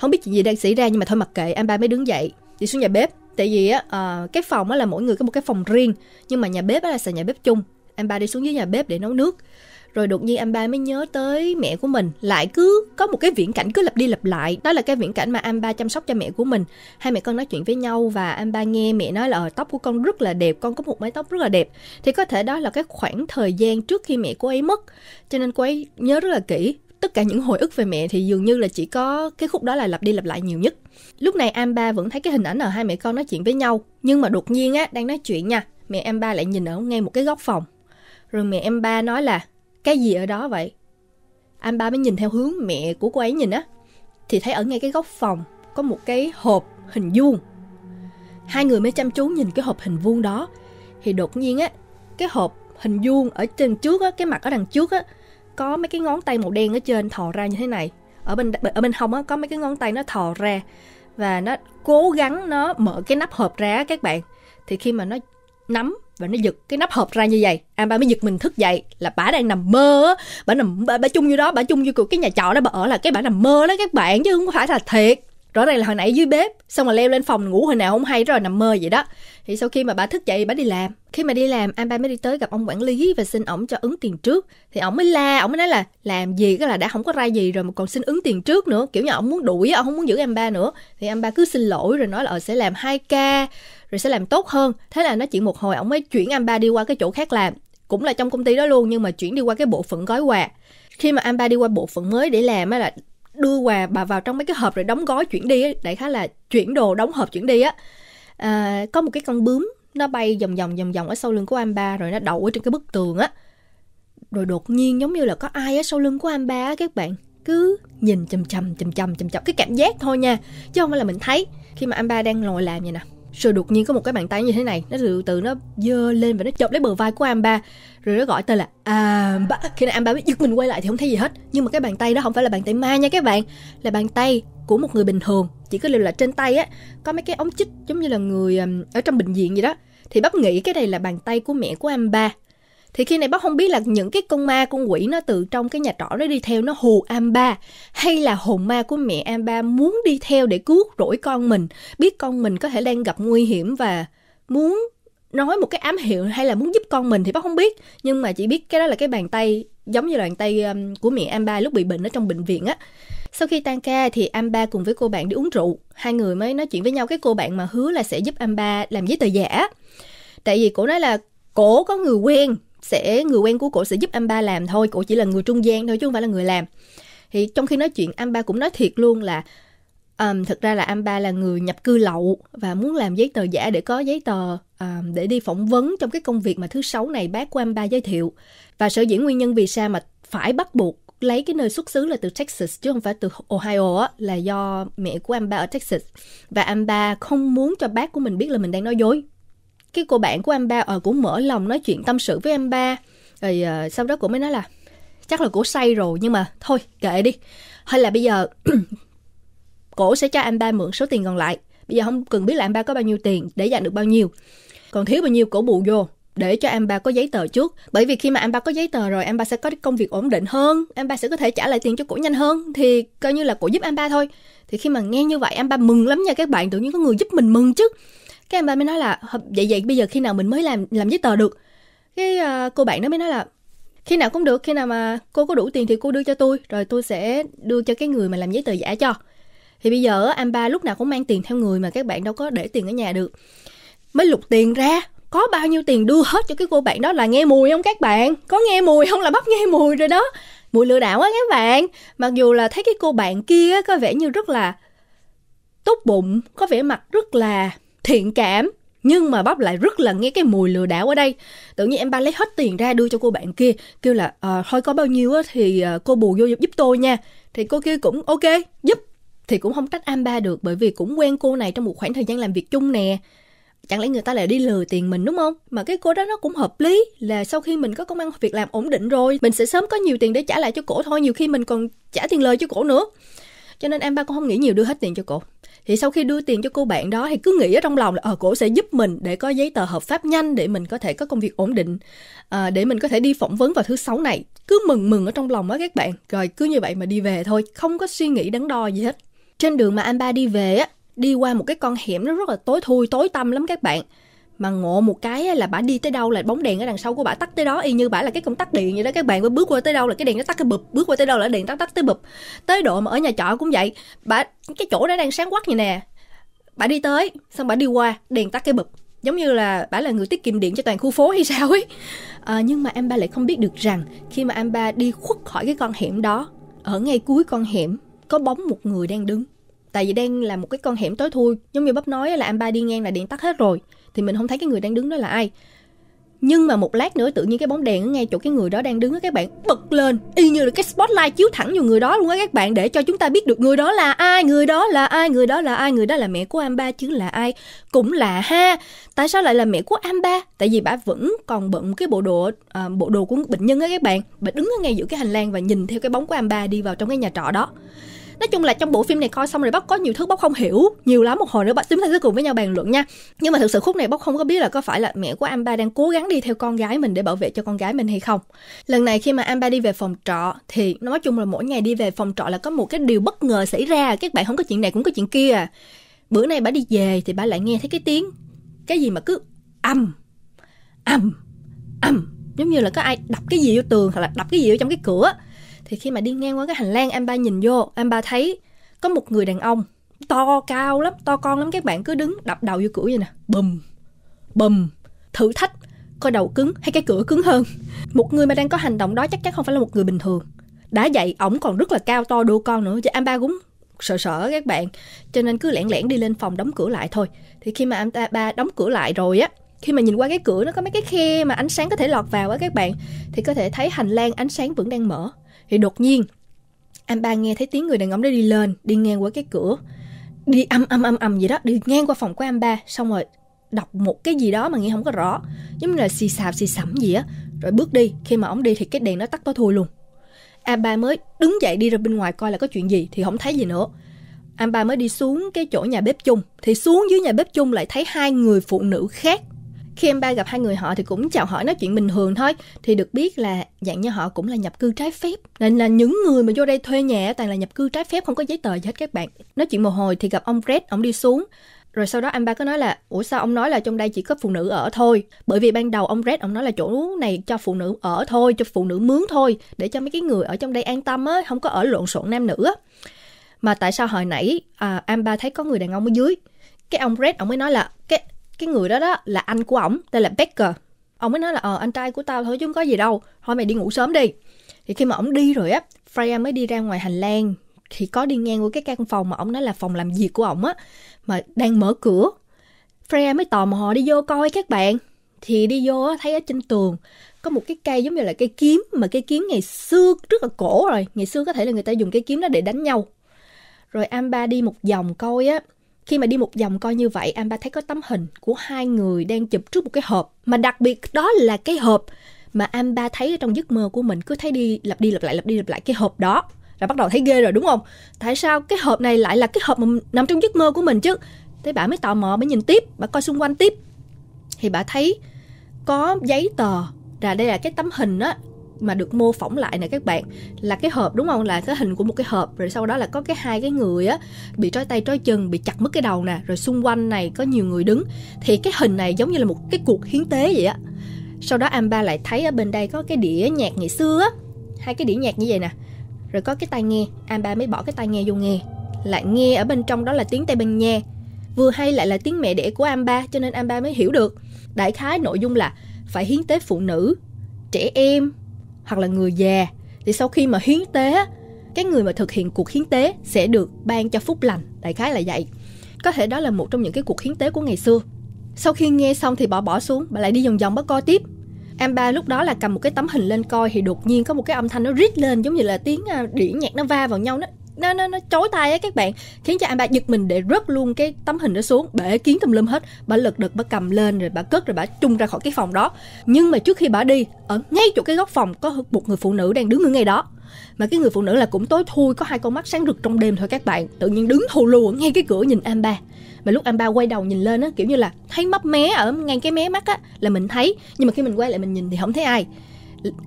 không biết chuyện gì đang xảy ra nhưng mà thôi mặc kệ Amba mới đứng dậy đi xuống nhà bếp tại vì á uh, cái phòng á là mỗi người có một cái phòng riêng nhưng mà nhà bếp á là sàn nhà bếp chung Amba đi xuống dưới nhà bếp để nấu nước rồi đột nhiên Amba mới nhớ tới mẹ của mình lại cứ có một cái viễn cảnh cứ lặp đi lặp lại đó là cái viễn cảnh mà Amba chăm sóc cho mẹ của mình hai mẹ con nói chuyện với nhau và Amba nghe mẹ nói là ờ, tóc của con rất là đẹp con có một mái tóc rất là đẹp thì có thể đó là cái khoảng thời gian trước khi mẹ cô ấy mất cho nên cô ấy nhớ rất là kỹ tất cả những hồi ức về mẹ thì dường như là chỉ có cái khúc đó là lặp đi lặp lại nhiều nhất lúc này Amba vẫn thấy cái hình ảnh ở hai mẹ con nói chuyện với nhau nhưng mà đột nhiên á đang nói chuyện nha mẹ em ba lại nhìn ở ngay một cái góc phòng rồi mẹ em ba nói là cái gì ở đó vậy anh ba mới nhìn theo hướng mẹ của cô ấy nhìn á thì thấy ở ngay cái góc phòng có một cái hộp hình vuông hai người mới chăm chú nhìn cái hộp hình vuông đó thì đột nhiên á cái hộp hình vuông ở trên trước á cái mặt ở đằng trước á có mấy cái ngón tay màu đen ở trên thò ra như thế này ở bên ở bên hông á có mấy cái ngón tay nó thò ra và nó cố gắng nó mở cái nắp hộp ra các bạn thì khi mà nó nắm và nó giật cái nắp hộp ra như vậy à ba mới giật mình thức dậy là bà đang nằm mơ bà nằm bà, bà chung như đó bà chung như cái nhà trọ đó bà ở là cái bà nằm mơ đó các bạn chứ không phải là thiệt rõ ràng là hồi nãy dưới bếp xong rồi leo lên phòng ngủ hồi nào không hay rồi nằm mơ vậy đó thì sau khi mà bà thức dậy bà đi làm khi mà đi làm anh ba mới đi tới gặp ông quản lý và xin ổng cho ứng tiền trước thì ổng mới la ổng mới nói là làm gì cái là đã không có ra gì rồi mà còn xin ứng tiền trước nữa kiểu như ổng muốn đuổi ổng không muốn giữ em ba nữa thì em ba cứ xin lỗi rồi nói là ờ sẽ làm 2 ca rồi sẽ làm tốt hơn thế là nói chuyện một hồi ổng mới chuyển em ba đi qua cái chỗ khác làm cũng là trong công ty đó luôn nhưng mà chuyển đi qua cái bộ phận gói quà khi mà em ba đi qua bộ phận mới để làm á là đưa quà bà vào trong mấy cái hộp rồi đóng gói chuyển đi đại khái là chuyển đồ đóng hộp chuyển đi á à, có một cái con bướm nó bay vòng vòng vòng vòng ở sau lưng của Amba rồi nó đậu ở trên cái bức tường á rồi đột nhiên giống như là có ai ở sau lưng của Amba á các bạn cứ nhìn chầm chầm chầm chầm chầm chầm cái cảm giác thôi nha chứ không phải là mình thấy khi mà Amba đang ngồi làm vậy nè rồi đột nhiên có một cái bàn tay như thế này nó từ từ nó dơ lên và nó chộp lấy bờ vai của Amba rồi nó gọi tên là Amba à khi nào Amba biết giật mình quay lại thì không thấy gì hết nhưng mà cái bàn tay đó không phải là bàn tay ma nha các bạn là bàn tay của một người bình thường chỉ có điều là trên tay á có mấy cái ống chích giống như là người ở trong bệnh viện vậy đó thì bác nghĩ cái này là bàn tay của mẹ của em ba thì khi này bác không biết là những cái con ma con quỷ nó từ trong cái nhà trọ nó đi theo nó hù Amba hay là hồn ma của mẹ Amba muốn đi theo để cứu rỗi con mình biết con mình có thể đang gặp nguy hiểm và muốn nói một cái ám hiệu hay là muốn giúp con mình thì bác không biết nhưng mà chỉ biết cái đó là cái bàn tay giống như là bàn tay của mẹ Amba lúc bị bệnh ở trong bệnh viện á sau khi tan ca thì Amba cùng với cô bạn đi uống rượu, hai người mới nói chuyện với nhau cái cô bạn mà hứa là sẽ giúp Amba làm giấy tờ giả. Tại vì cổ nói là cổ có người quen sẽ người quen của cổ sẽ giúp Amba làm thôi, cổ chỉ là người trung gian thôi chứ không phải là người làm. Thì trong khi nói chuyện Amba cũng nói thiệt luôn là um, thực ra là Amba là người nhập cư lậu và muốn làm giấy tờ giả để có giấy tờ um, để đi phỏng vấn trong cái công việc mà thứ sáu này bác của Amba giới thiệu và sở dĩ nguyên nhân vì sao mà phải bắt buộc lấy cái nơi xuất xứ là từ Texas chứ không phải từ Ohio á, là do mẹ của anh ba ở Texas và anh ba không muốn cho bác của mình biết là mình đang nói dối. Cái cô bạn của anh ba ờ cũng mở lòng nói chuyện tâm sự với anh ba rồi uh, sau đó cô mới nói là chắc là cổ say rồi nhưng mà thôi kệ đi hay là bây giờ cổ sẽ cho anh ba mượn số tiền còn lại bây giờ không cần biết là anh ba có bao nhiêu tiền để dành được bao nhiêu còn thiếu bao nhiêu cổ bù vô để cho em ba có giấy tờ trước bởi vì khi mà em ba có giấy tờ rồi em ba sẽ có công việc ổn định hơn em ba sẽ có thể trả lại tiền cho cổ nhanh hơn thì coi như là cổ giúp em ba thôi thì khi mà nghe như vậy em ba mừng lắm nha các bạn tự nhiên có người giúp mình mừng chứ cái em ba mới nói là vậy vậy bây giờ khi nào mình mới làm làm giấy tờ được cái uh, cô bạn đó mới nói là khi nào cũng được khi nào mà cô có đủ tiền thì cô đưa cho tôi rồi tôi sẽ đưa cho cái người mà làm giấy tờ giả cho thì bây giờ em ba lúc nào cũng mang tiền theo người mà các bạn đâu có để tiền ở nhà được mới lục tiền ra có bao nhiêu tiền đưa hết cho cái cô bạn đó là nghe mùi không các bạn có nghe mùi không là bắt nghe mùi rồi đó mùi lừa đảo á các bạn mặc dù là thấy cái cô bạn kia có vẻ như rất là tốt bụng có vẻ mặt rất là thiện cảm nhưng mà bắp lại rất là nghe cái mùi lừa đảo ở đây tự nhiên em ba lấy hết tiền ra đưa cho cô bạn kia kêu là à, thôi có bao nhiêu á thì ờ, cô bù vô giúp tôi nha thì cô kia cũng ok giúp thì cũng không trách ba được bởi vì cũng quen cô này trong một khoảng thời gian làm việc chung nè chẳng lẽ người ta lại đi lừa tiền mình đúng không mà cái cô đó nó cũng hợp lý là sau khi mình có công ăn việc làm ổn định rồi mình sẽ sớm có nhiều tiền để trả lại cho cổ thôi nhiều khi mình còn trả tiền lời cho cổ nữa cho nên em ba cũng không nghĩ nhiều đưa hết tiền cho cổ thì sau khi đưa tiền cho cô bạn đó thì cứ nghĩ ở trong lòng là ờ cổ sẽ giúp mình để có giấy tờ hợp pháp nhanh để mình có thể có công việc ổn định à, để mình có thể đi phỏng vấn vào thứ sáu này cứ mừng mừng ở trong lòng á các bạn rồi cứ như vậy mà đi về thôi không có suy nghĩ đắn đo gì hết trên đường mà anh ba đi về á đi qua một cái con hẻm nó rất là tối thui tối tăm lắm các bạn mà ngộ một cái là bả đi tới đâu là bóng đèn ở đằng sau của bả tắt tới đó y như bả là cái công tắc điện vậy đó các bạn bước qua tới đâu là cái đèn nó tắt cái bụp bước qua tới đâu là đèn tắt tắt tới bụp tới độ mà ở nhà trọ cũng vậy bả cái chỗ đó đang sáng quắc vậy nè bả đi tới xong bả đi qua đèn tắt cái bụp giống như là bả là người tiết kiệm điện cho toàn khu phố hay sao ấy à, nhưng mà em ba lại không biết được rằng khi mà em ba đi khuất khỏi cái con hẻm đó ở ngay cuối con hẻm có bóng một người đang đứng tại vì đang là một cái con hẻm tối thui giống như bắp nói là anh ba đi ngang là điện tắt hết rồi thì mình không thấy cái người đang đứng đó là ai nhưng mà một lát nữa tự nhiên cái bóng đèn ở ngay chỗ cái người đó đang đứng á các bạn bật lên y như là cái spotlight chiếu thẳng vào người đó luôn á các bạn để cho chúng ta biết được người đó là ai người đó là ai người đó là ai người đó là mẹ của Amba chứ là ai cũng là ha tại sao lại là mẹ của Amba tại vì bà vẫn còn bận cái bộ đồ à, bộ đồ của bệnh nhân á các bạn bà đứng ở ngay giữa cái hành lang và nhìn theo cái bóng của Amba đi vào trong cái nhà trọ đó nói chung là trong bộ phim này coi xong rồi bóc có nhiều thứ bóc không hiểu nhiều lắm một hồi nữa bóc chúng ta sẽ cùng với nhau bàn luận nha nhưng mà thực sự khúc này bóc không có biết là có phải là mẹ của Amba đang cố gắng đi theo con gái mình để bảo vệ cho con gái mình hay không lần này khi mà Amba đi về phòng trọ thì nói chung là mỗi ngày đi về phòng trọ là có một cái điều bất ngờ xảy ra các bạn không có chuyện này cũng có chuyện kia à. bữa nay bà đi về thì bà lại nghe thấy cái tiếng cái gì mà cứ âm âm âm giống như là có ai đập cái gì vô tường hoặc là đập cái gì vô trong cái cửa thì khi mà đi ngang qua cái hành lang em ba nhìn vô em ba thấy có một người đàn ông to cao lắm to con lắm các bạn cứ đứng đập đầu vô cửa vậy nè bùm bùm thử thách coi đầu cứng hay cái cửa cứng hơn một người mà đang có hành động đó chắc chắn không phải là một người bình thường đã vậy ổng còn rất là cao to đô con nữa chứ em ba cũng sợ sợ các bạn cho nên cứ lẻn lẻn đi lên phòng đóng cửa lại thôi thì khi mà em ta ba đóng cửa lại rồi á khi mà nhìn qua cái cửa nó có mấy cái khe mà ánh sáng có thể lọt vào á các bạn thì có thể thấy hành lang ánh sáng vẫn đang mở thì đột nhiên, anh ba nghe thấy tiếng người đàn ông đó đi lên, đi ngang qua cái cửa, đi âm âm âm âm gì đó, đi ngang qua phòng của anh ba, xong rồi đọc một cái gì đó mà nghe không có rõ, giống như là xì xào xì xẩm gì á, rồi bước đi, khi mà ông đi thì cái đèn nó tắt tối thui luôn. Anh ba mới đứng dậy đi ra bên ngoài coi là có chuyện gì thì không thấy gì nữa. Anh ba mới đi xuống cái chỗ nhà bếp chung thì xuống dưới nhà bếp chung lại thấy hai người phụ nữ khác khi em ba gặp hai người họ thì cũng chào hỏi nói chuyện bình thường thôi. Thì được biết là dạng như họ cũng là nhập cư trái phép. Nên là những người mà vô đây thuê nhà toàn là nhập cư trái phép không có giấy tờ gì hết các bạn. Nói chuyện một hồi thì gặp ông Red, ông đi xuống. Rồi sau đó anh ba có nói là Ủa sao ông nói là trong đây chỉ có phụ nữ ở thôi Bởi vì ban đầu ông Red ông nói là chỗ này cho phụ nữ ở thôi Cho phụ nữ mướn thôi Để cho mấy cái người ở trong đây an tâm á Không có ở lộn xộn nam nữ á Mà tại sao hồi nãy à, anh ba thấy có người đàn ông ở dưới Cái ông Red ông mới nói là Cái cái người đó đó là anh của ổng tên là Becker ông ấy nói là ờ anh trai của tao thôi chứ không có gì đâu thôi mày đi ngủ sớm đi thì khi mà ổng đi rồi á Freya mới đi ra ngoài hành lang thì có đi ngang qua cái căn phòng mà ổng nói là phòng làm việc của ổng á mà đang mở cửa Freya mới tò mò đi vô coi các bạn thì đi vô thấy ở trên tường có một cái cây giống như là cây kiếm mà cây kiếm ngày xưa rất là cổ rồi ngày xưa có thể là người ta dùng cây kiếm đó để đánh nhau rồi Amba đi một vòng coi á khi mà đi một vòng coi như vậy anh ba thấy có tấm hình của hai người đang chụp trước một cái hộp mà đặc biệt đó là cái hộp mà anh ba thấy ở trong giấc mơ của mình cứ thấy đi lặp đi lặp lại lặp đi lặp lại cái hộp đó là bắt đầu thấy ghê rồi đúng không tại sao cái hộp này lại là cái hộp mà nằm trong giấc mơ của mình chứ thế bà mới tò mò mới nhìn tiếp bà coi xung quanh tiếp thì bà thấy có giấy tờ là đây là cái tấm hình á mà được mô phỏng lại này các bạn là cái hộp đúng không là cái hình của một cái hộp rồi sau đó là có cái hai cái người á bị trói tay trói chân bị chặt mất cái đầu nè rồi xung quanh này có nhiều người đứng thì cái hình này giống như là một cái cuộc hiến tế vậy á sau đó Amba lại thấy ở bên đây có cái đĩa nhạc ngày xưa á hai cái đĩa nhạc như vậy nè rồi có cái tai nghe Amba mới bỏ cái tai nghe vô nghe lại nghe ở bên trong đó là tiếng Tây Ban Nha vừa hay lại là tiếng mẹ đẻ của Amba cho nên Amba mới hiểu được đại khái nội dung là phải hiến tế phụ nữ trẻ em hoặc là người già thì sau khi mà hiến tế cái người mà thực hiện cuộc hiến tế sẽ được ban cho phúc lành đại khái là vậy có thể đó là một trong những cái cuộc hiến tế của ngày xưa sau khi nghe xong thì bỏ bỏ xuống bà lại đi vòng vòng bắt coi tiếp em ba lúc đó là cầm một cái tấm hình lên coi thì đột nhiên có một cái âm thanh nó rít lên giống như là tiếng à, đĩa nhạc nó va vào nhau nó nó nó nó chối tay á các bạn khiến cho anh ba giật mình để rớt luôn cái tấm hình đó xuống bể kiến tùm lum hết bà lật đật bà cầm lên rồi bà cất rồi bà chung ra khỏi cái phòng đó nhưng mà trước khi bà đi ở ngay chỗ cái góc phòng có một người phụ nữ đang đứng ở ngay đó mà cái người phụ nữ là cũng tối thui có hai con mắt sáng rực trong đêm thôi các bạn tự nhiên đứng thù lù ở ngay cái cửa nhìn anh ba mà lúc anh ba quay đầu nhìn lên á kiểu như là thấy mấp mé ở ngay cái mé mắt á là mình thấy nhưng mà khi mình quay lại mình nhìn thì không thấy ai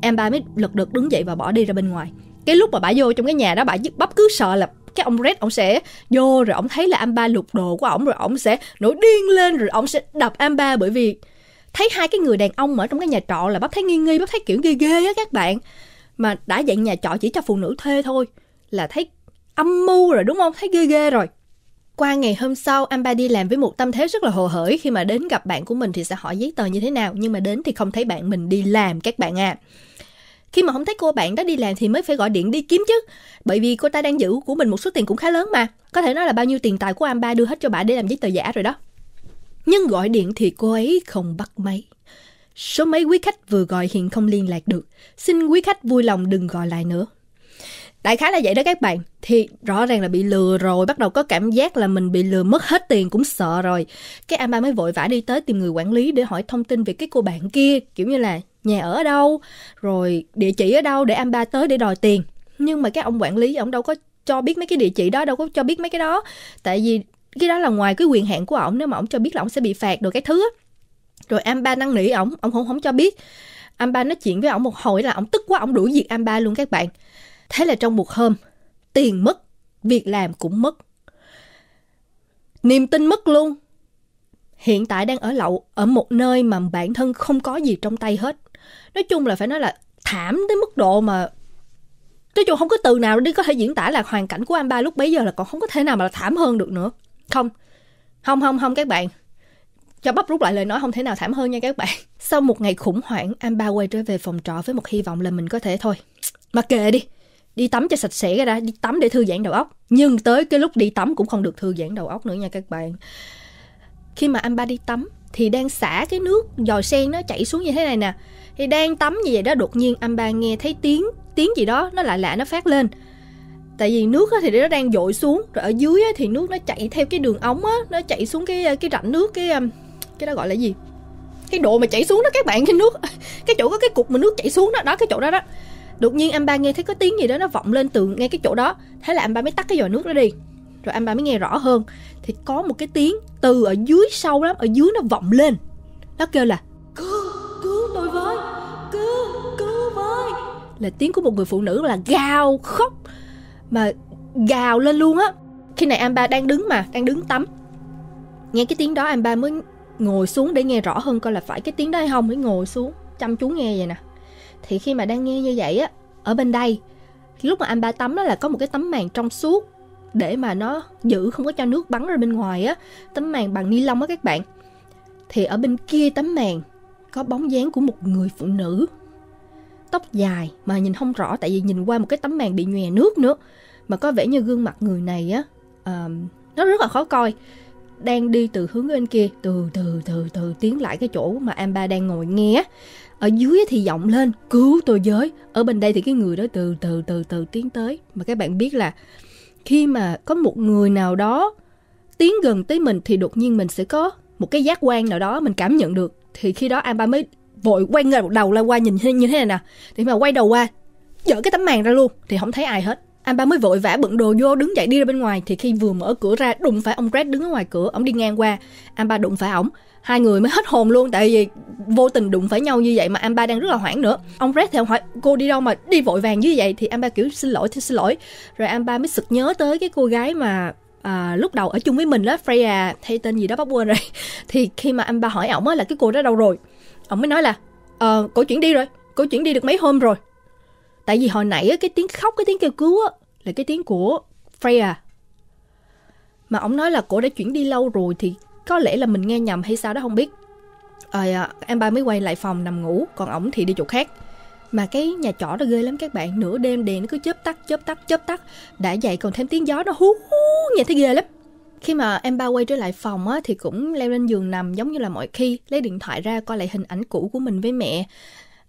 em ba mới lật đật đứng dậy và bỏ đi ra bên ngoài cái lúc mà bà vô trong cái nhà đó bà dứt bắp cứ sợ là cái ông Red ông sẽ vô rồi ông thấy là Amba lục đồ của ông rồi ông sẽ nổi điên lên rồi ông sẽ đập Amba bởi vì thấy hai cái người đàn ông ở trong cái nhà trọ là bắp thấy nghi nghi bắp thấy kiểu ghê ghê á các bạn mà đã dạy nhà trọ chỉ cho phụ nữ thuê thôi là thấy âm mưu rồi đúng không thấy ghê ghê rồi qua ngày hôm sau Amba đi làm với một tâm thế rất là hồ hởi khi mà đến gặp bạn của mình thì sẽ hỏi giấy tờ như thế nào nhưng mà đến thì không thấy bạn mình đi làm các bạn ạ à khi mà không thấy cô bạn đó đi làm thì mới phải gọi điện đi kiếm chứ bởi vì cô ta đang giữ của mình một số tiền cũng khá lớn mà có thể nói là bao nhiêu tiền tài của Amba đưa hết cho bà để làm giấy tờ giả rồi đó nhưng gọi điện thì cô ấy không bắt máy số mấy quý khách vừa gọi hiện không liên lạc được xin quý khách vui lòng đừng gọi lại nữa đại khái là vậy đó các bạn thì rõ ràng là bị lừa rồi bắt đầu có cảm giác là mình bị lừa mất hết tiền cũng sợ rồi cái amba mới vội vã đi tới tìm người quản lý để hỏi thông tin về cái cô bạn kia kiểu như là nhà ở đâu rồi địa chỉ ở đâu để anh ba tới để đòi tiền nhưng mà các ông quản lý ông đâu có cho biết mấy cái địa chỉ đó đâu có cho biết mấy cái đó tại vì cái đó là ngoài cái quyền hạn của ổng nếu mà ổng cho biết là ổng sẽ bị phạt rồi cái thứ đó. rồi anh ba năn nỉ ổng ổng không không cho biết anh ba nói chuyện với ổng một hồi là ổng tức quá ổng đuổi việc anh ba luôn các bạn thế là trong một hôm tiền mất việc làm cũng mất niềm tin mất luôn hiện tại đang ở lậu ở một nơi mà bản thân không có gì trong tay hết nói chung là phải nói là thảm tới mức độ mà nói chung không có từ nào để có thể diễn tả là hoàn cảnh của anh ba lúc bấy giờ là còn không có thể nào mà là thảm hơn được nữa không không không không các bạn cho bắp rút lại lời nói không thể nào thảm hơn nha các bạn sau một ngày khủng hoảng anh ba quay trở về phòng trọ với một hy vọng là mình có thể thôi mà kệ đi đi tắm cho sạch sẽ ra đi tắm để thư giãn đầu óc nhưng tới cái lúc đi tắm cũng không được thư giãn đầu óc nữa nha các bạn khi mà anh ba đi tắm thì đang xả cái nước giò sen nó chảy xuống như thế này nè thì đang tắm như vậy đó đột nhiên Amba nghe thấy tiếng tiếng gì đó nó lạ lạ nó phát lên tại vì nước thì nó đang dội xuống rồi ở dưới thì nước nó chạy theo cái đường ống á nó chạy xuống cái cái rãnh nước cái um, cái đó gọi là gì cái độ mà chảy xuống đó các bạn cái nước cái chỗ có cái cục mà nước chảy xuống đó đó cái chỗ đó đó đột nhiên anh ba nghe thấy có tiếng gì đó nó vọng lên từ ngay cái chỗ đó thế là anh ba mới tắt cái vòi nước đó đi rồi anh ba mới nghe rõ hơn thì có một cái tiếng từ ở dưới sâu lắm ở dưới nó vọng lên nó kêu là cưa tôi với cứu cứu với là tiếng của một người phụ nữ là gào khóc mà gào lên luôn á khi này Amba đang đứng mà đang đứng tắm nghe cái tiếng đó Amba mới ngồi xuống để nghe rõ hơn coi là phải cái tiếng đó hay không mới ngồi xuống chăm chú nghe vậy nè thì khi mà đang nghe như vậy á ở bên đây lúc mà Amba tắm đó là có một cái tấm màn trong suốt để mà nó giữ không có cho nước bắn ra bên ngoài á tấm màn bằng ni lông á các bạn thì ở bên kia tấm màn có bóng dáng của một người phụ nữ tóc dài mà nhìn không rõ tại vì nhìn qua một cái tấm màn bị nhòe nước nữa mà có vẻ như gương mặt người này á uh, nó rất là khó coi đang đi từ hướng bên kia từ từ từ từ tiến lại cái chỗ mà Amba đang ngồi nghe ở dưới thì giọng lên cứu tôi giới ở bên đây thì cái người đó từ từ từ từ tiến tới mà các bạn biết là khi mà có một người nào đó tiến gần tới mình thì đột nhiên mình sẽ có một cái giác quan nào đó mình cảm nhận được thì khi đó anh ba mới vội quay ngờ một đầu la qua nhìn như thế này nè thì mà quay đầu qua dở cái tấm màn ra luôn thì không thấy ai hết anh ba mới vội vã bận đồ vô đứng dậy đi ra bên ngoài thì khi vừa mở cửa ra đụng phải ông Red đứng ở ngoài cửa ông đi ngang qua anh ba đụng phải ổng hai người mới hết hồn luôn tại vì vô tình đụng phải nhau như vậy mà anh ba đang rất là hoảng nữa ông Red thì hỏi cô đi đâu mà đi vội vàng như vậy thì anh ba kiểu xin lỗi thì xin lỗi rồi anh ba mới sực nhớ tới cái cô gái mà à, lúc đầu ở chung với mình đó Freya hay tên gì đó bác quên rồi thì khi mà anh ba hỏi ổng á là cái cô đó đâu rồi ổng mới nói là ờ cổ chuyển đi rồi cổ chuyển đi được mấy hôm rồi tại vì hồi nãy á, cái tiếng khóc cái tiếng kêu cứu á là cái tiếng của Freya mà ổng nói là cổ đã chuyển đi lâu rồi thì có lẽ là mình nghe nhầm hay sao đó không biết rồi ờ, à, em ba mới quay lại phòng nằm ngủ còn ổng thì đi chỗ khác mà cái nhà trọ nó ghê lắm các bạn nửa đêm đèn nó cứ chớp tắt chớp tắt chớp tắt đã vậy còn thêm tiếng gió nó hú hú nghe thấy ghê lắm khi mà em ba quay trở lại phòng á, thì cũng leo lên giường nằm giống như là mọi khi lấy điện thoại ra coi lại hình ảnh cũ của mình với mẹ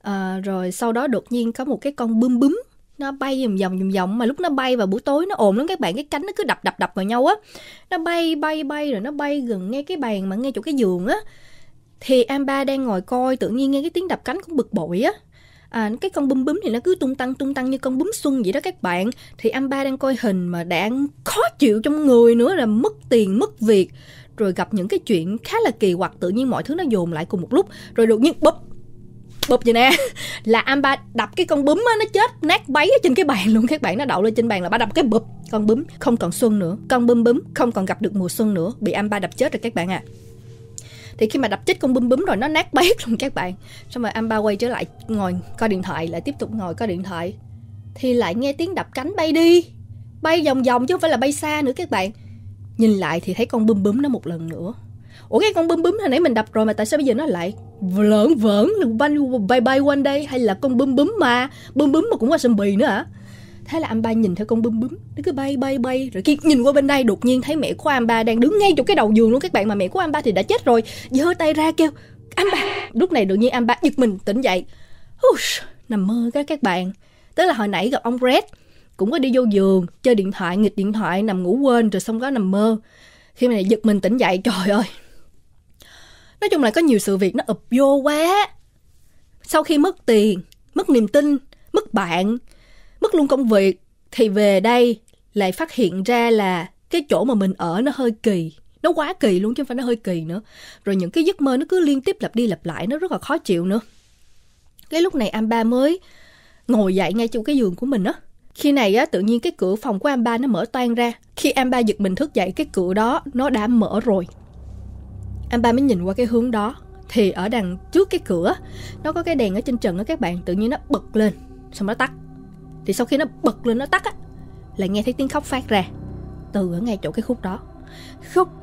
à, rồi sau đó đột nhiên có một cái con bướm bướm nó bay vòng vòng vòng vòng mà lúc nó bay vào buổi tối nó ồn lắm các bạn cái cánh nó cứ đập đập đập vào nhau á nó bay bay bay rồi nó bay gần ngay cái bàn mà ngay chỗ cái giường á thì em ba đang ngồi coi tự nhiên nghe cái tiếng đập cánh cũng bực bội á à, cái con bướm bướm thì nó cứ tung tăng tung tăng như con bướm xuân vậy đó các bạn thì anh ba đang coi hình mà đạn khó chịu trong người nữa là mất tiền mất việc rồi gặp những cái chuyện khá là kỳ hoặc tự nhiên mọi thứ nó dồn lại cùng một lúc rồi đột nhiên bụp bụp vậy nè là ba đập cái con bướm á nó chết nát bấy ở trên cái bàn luôn các bạn nó đậu lên trên bàn là ba đập cái bụp con bướm không còn xuân nữa con bướm bướm không còn gặp được mùa xuân nữa bị ba đập chết rồi các bạn à thì khi mà đập chết con bum búm rồi nó nát bét luôn các bạn xong rồi amba quay trở lại ngồi coi điện thoại lại tiếp tục ngồi coi điện thoại thì lại nghe tiếng đập cánh bay đi bay vòng vòng chứ không phải là bay xa nữa các bạn nhìn lại thì thấy con bum búm nó một lần nữa ủa cái con bướm bướm hồi nãy mình đập rồi mà tại sao bây giờ nó lại lợn vỡn bay bay quanh đây hay là con bướm bướm mà bướm bướm mà cũng qua sầm bì nữa hả à? thế là anh ba nhìn theo con bướm bướm nó cứ bay bay bay rồi khi nhìn qua bên đây đột nhiên thấy mẹ của anh ba đang đứng ngay chỗ cái đầu giường luôn các bạn mà mẹ của anh ba thì đã chết rồi giơ tay ra kêu anh ba lúc này đột nhiên anh ba giật mình tỉnh dậy Ush, nằm mơ các các bạn tức là hồi nãy gặp ông red cũng có đi vô giường chơi điện thoại nghịch điện thoại nằm ngủ quên rồi xong có nằm mơ khi mà giật mình tỉnh dậy trời ơi nói chung là có nhiều sự việc nó ụp vô quá sau khi mất tiền mất niềm tin mất bạn mất luôn công việc thì về đây lại phát hiện ra là cái chỗ mà mình ở nó hơi kỳ nó quá kỳ luôn chứ không phải nó hơi kỳ nữa rồi những cái giấc mơ nó cứ liên tiếp lặp đi lặp lại nó rất là khó chịu nữa cái lúc này anh ba mới ngồi dậy ngay chỗ cái giường của mình á khi này á tự nhiên cái cửa phòng của anh ba nó mở toang ra khi anh ba giật mình thức dậy cái cửa đó nó đã mở rồi anh ba mới nhìn qua cái hướng đó thì ở đằng trước cái cửa nó có cái đèn ở trên trần á các bạn tự nhiên nó bật lên xong nó tắt thì sau khi nó bật lên nó tắt á là nghe thấy tiếng khóc phát ra từ ở ngay chỗ cái khúc đó khóc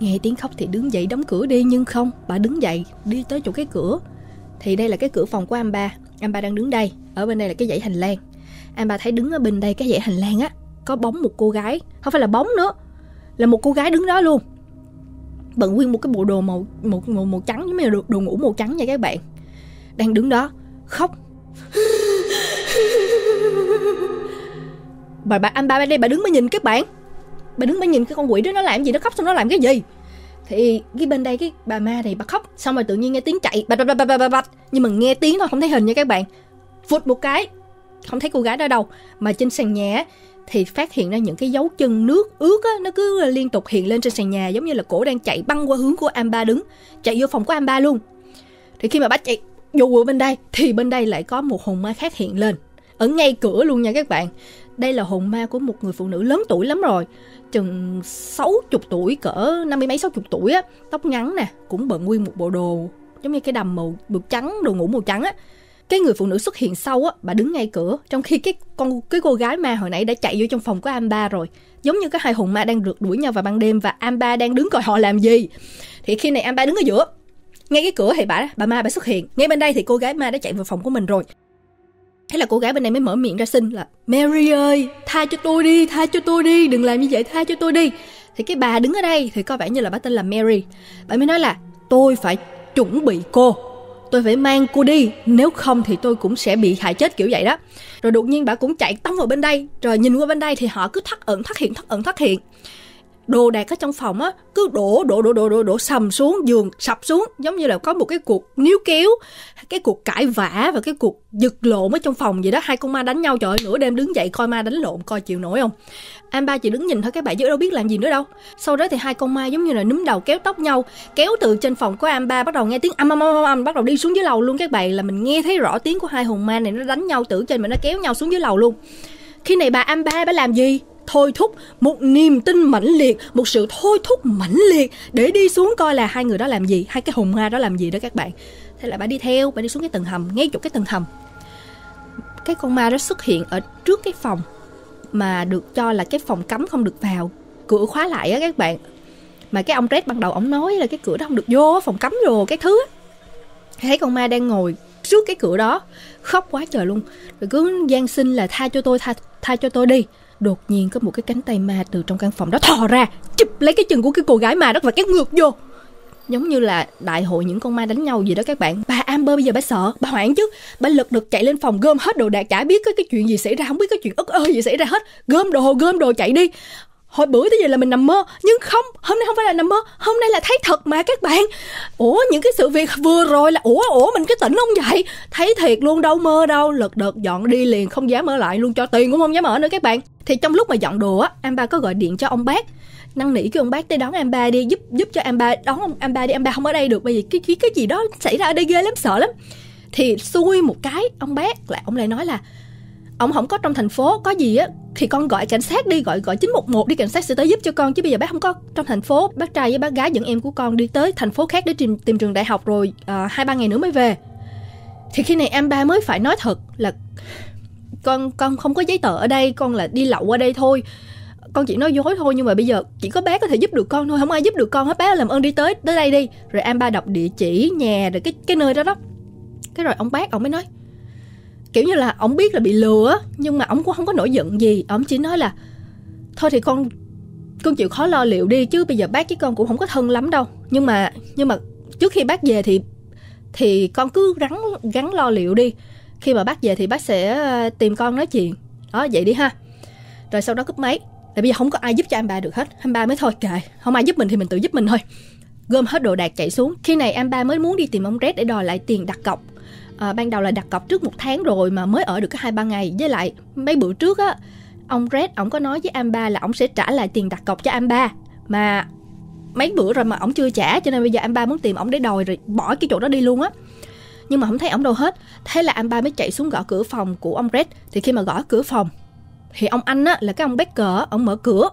nghe tiếng khóc thì đứng dậy đóng cửa đi nhưng không bà đứng dậy đi tới chỗ cái cửa thì đây là cái cửa phòng của anh ba anh ba đang đứng đây ở bên đây là cái dãy hành lang anh ba thấy đứng ở bên đây cái dãy hành lang á có bóng một cô gái không phải là bóng nữa là một cô gái đứng đó luôn bận nguyên một cái bộ đồ màu một màu, màu trắng giống như là đồ, đồ ngủ màu trắng nha các bạn đang đứng đó khóc Bà bà anh ba bên đây bà đứng mới nhìn các bạn Bà đứng mới nhìn cái con quỷ đó nó làm gì Nó khóc xong nó làm cái gì Thì cái bên đây cái bà ma này bà khóc Xong rồi tự nhiên nghe tiếng chạy bạch bạch bạch bạch bạch bạch Nhưng mà nghe tiếng thôi không thấy hình nha các bạn Vụt một cái Không thấy cô gái đó đâu Mà trên sàn nhà thì phát hiện ra những cái dấu chân nước ướt á, nó cứ liên tục hiện lên trên sàn nhà giống như là cổ đang chạy băng qua hướng của Amba đứng chạy vô phòng của Amba luôn thì khi mà bắt chị dù ở bên đây thì bên đây lại có một hồn ma khác hiện lên ở ngay cửa luôn nha các bạn đây là hồn ma của một người phụ nữ lớn tuổi lắm rồi chừng sáu chục tuổi cỡ năm mươi mấy sáu chục tuổi á tóc ngắn nè cũng bận nguyên một bộ đồ giống như cái đầm màu được trắng đồ ngủ màu trắng á cái người phụ nữ xuất hiện sau á bà đứng ngay cửa trong khi cái con cái cô gái ma hồi nãy đã chạy vô trong phòng của Amba rồi giống như cái hai hồn ma đang rượt đuổi nhau vào ban đêm và Amba đang đứng coi họ làm gì thì khi này Amba đứng ở giữa ngay cái cửa thì bà bà ma bà xuất hiện ngay bên đây thì cô gái ma đã chạy vào phòng của mình rồi thế là cô gái bên này mới mở miệng ra xin là mary ơi tha cho tôi đi tha cho tôi đi đừng làm như vậy tha cho tôi đi thì cái bà đứng ở đây thì có vẻ như là bà tên là mary bà mới nói là tôi phải chuẩn bị cô tôi phải mang cô đi nếu không thì tôi cũng sẽ bị hại chết kiểu vậy đó rồi đột nhiên bà cũng chạy tông vào bên đây rồi nhìn qua bên đây thì họ cứ thắt ẩn thắt hiện thắt ẩn thắt hiện đồ đạc ở trong phòng á cứ đổ đổ đổ đổ đổ đổ sầm xuống giường sập xuống giống như là có một cái cuộc níu kéo cái cuộc cãi vã và cái cuộc giật lộn ở trong phòng vậy đó hai con ma đánh nhau trời ơi nửa đêm đứng dậy coi ma đánh lộn coi chịu nổi không anh ba chỉ đứng nhìn thôi các bạn chứ đâu biết làm gì nữa đâu sau đó thì hai con ma giống như là núm đầu kéo tóc nhau kéo từ trên phòng của anh ba bắt đầu nghe tiếng âm âm âm âm bắt đầu đi xuống dưới lầu luôn các bạn là mình nghe thấy rõ tiếng của hai hồn ma này nó đánh nhau tử trên mà nó kéo nhau xuống dưới lầu luôn khi này bà ba bà làm gì thôi thúc một niềm tin mãnh liệt một sự thôi thúc mãnh liệt để đi xuống coi là hai người đó làm gì hai cái hùng ma đó làm gì đó các bạn thế là bà đi theo bà đi xuống cái tầng hầm ngay chỗ cái tầng hầm cái con ma đó xuất hiện ở trước cái phòng mà được cho là cái phòng cấm không được vào cửa khóa lại á các bạn mà cái ông Red ban đầu ông nói là cái cửa đó không được vô phòng cấm rồi cái thứ thấy con ma đang ngồi trước cái cửa đó khóc quá trời luôn rồi cứ gian sinh là tha cho tôi tha tha cho tôi đi Đột nhiên có một cái cánh tay ma từ trong căn phòng đó thò ra Chụp lấy cái chân của cái cô gái ma đó và kéo ngược vô Giống như là đại hội những con ma đánh nhau gì đó các bạn Bà Amber bây giờ bà sợ, bà hoảng chứ Bà lật đật chạy lên phòng gom hết đồ đạc Chả biết có cái chuyện gì xảy ra, không biết có chuyện ức ơ gì xảy ra hết Gom đồ, gom đồ chạy đi hồi bữa tới giờ là mình nằm mơ nhưng không hôm nay không phải là nằm mơ hôm nay là thấy thật mà các bạn ủa những cái sự việc vừa rồi là ủa ủa mình cái tỉnh không vậy thấy thiệt luôn đâu mơ đâu lật đật dọn đi liền không dám ở lại luôn cho tiền cũng không dám ở nữa các bạn thì trong lúc mà dọn đồ á em ba có gọi điện cho ông bác năn nỉ kêu ông bác tới đón em ba đi giúp giúp cho em ba đón ông em ba đi em ba không ở đây được bởi vì cái cái cái gì đó xảy ra ở đây ghê lắm sợ lắm thì xui một cái ông bác lại ông lại nói là ông không có trong thành phố có gì á thì con gọi cảnh sát đi gọi gọi 911 đi cảnh sát sẽ tới giúp cho con chứ bây giờ bác không có trong thành phố bác trai với bác gái dẫn em của con đi tới thành phố khác để tìm tìm trường đại học rồi à, hai ba ngày nữa mới về thì khi này em ba mới phải nói thật là con con không có giấy tờ ở đây con là đi lậu qua đây thôi con chỉ nói dối thôi nhưng mà bây giờ chỉ có bé có thể giúp được con thôi không ai giúp được con hết bé làm ơn đi tới tới đây đi rồi em ba đọc địa chỉ nhà rồi cái cái nơi đó đó cái rồi ông bác ông mới nói kiểu như là ông biết là bị lừa nhưng mà ông cũng không có nổi giận gì ông chỉ nói là thôi thì con con chịu khó lo liệu đi chứ bây giờ bác với con cũng không có thân lắm đâu nhưng mà nhưng mà trước khi bác về thì thì con cứ gắn gắn lo liệu đi khi mà bác về thì bác sẽ ờ, tìm con nói chuyện đó vậy đi ha rồi sau đó cúp máy tại bây giờ không có ai giúp cho em ba được hết em ba mới thôi kệ không ai giúp mình thì mình tự giúp mình thôi gom hết đồ đạc chạy xuống khi này em ba mới muốn đi tìm ông red để đòi lại tiền đặt cọc à, ban đầu là đặt cọc trước một tháng rồi mà mới ở được có hai ba ngày với lại mấy bữa trước á ông Red ổng có nói với Amba là ổng sẽ trả lại tiền đặt cọc cho Amba mà mấy bữa rồi mà ổng chưa trả cho nên bây giờ Amba muốn tìm ổng để đòi rồi bỏ cái chỗ đó đi luôn á nhưng mà không thấy ổng đâu hết thế là Amba mới chạy xuống gõ cửa phòng của ông Red thì khi mà gõ cửa phòng thì ông anh á là cái ông Becker ổng mở cửa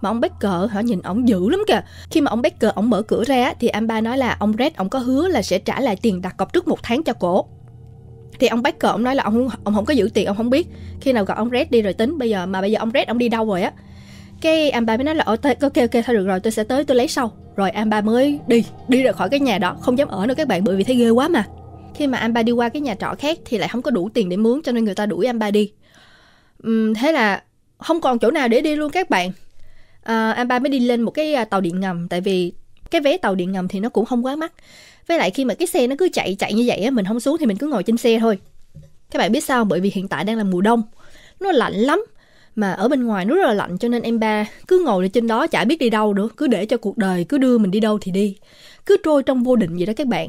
mà ông Becker họ nhìn ổng dữ lắm kìa khi mà ông Becker ổng mở cửa ra thì Amba nói là ông Red ổng có hứa là sẽ trả lại tiền đặt cọc trước một tháng cho cổ thì ông Baker ông nói là ông không, ông không có giữ tiền ông không biết khi nào gặp ông Red đi rồi tính bây giờ mà bây giờ ông Red ông đi đâu rồi á cái Amba mới nói là ok ờ, ok ok thôi được rồi tôi sẽ tới tôi lấy sau rồi Amba mới đi đi ra khỏi cái nhà đó không dám ở nữa các bạn bởi vì thấy ghê quá mà khi mà Amba đi qua cái nhà trọ khác thì lại không có đủ tiền để mướn cho nên người ta đuổi Amba đi uhm, thế là không còn chỗ nào để đi luôn các bạn à, ờ, Amba mới đi lên một cái à, tàu điện ngầm tại vì cái vé tàu điện ngầm thì nó cũng không quá mắc với lại khi mà cái xe nó cứ chạy chạy như vậy á mình không xuống thì mình cứ ngồi trên xe thôi các bạn biết sao bởi vì hiện tại đang là mùa đông nó lạnh lắm mà ở bên ngoài nó rất là lạnh cho nên em ba cứ ngồi ở trên đó chả biết đi đâu nữa cứ để cho cuộc đời cứ đưa mình đi đâu thì đi cứ trôi trong vô định vậy đó các bạn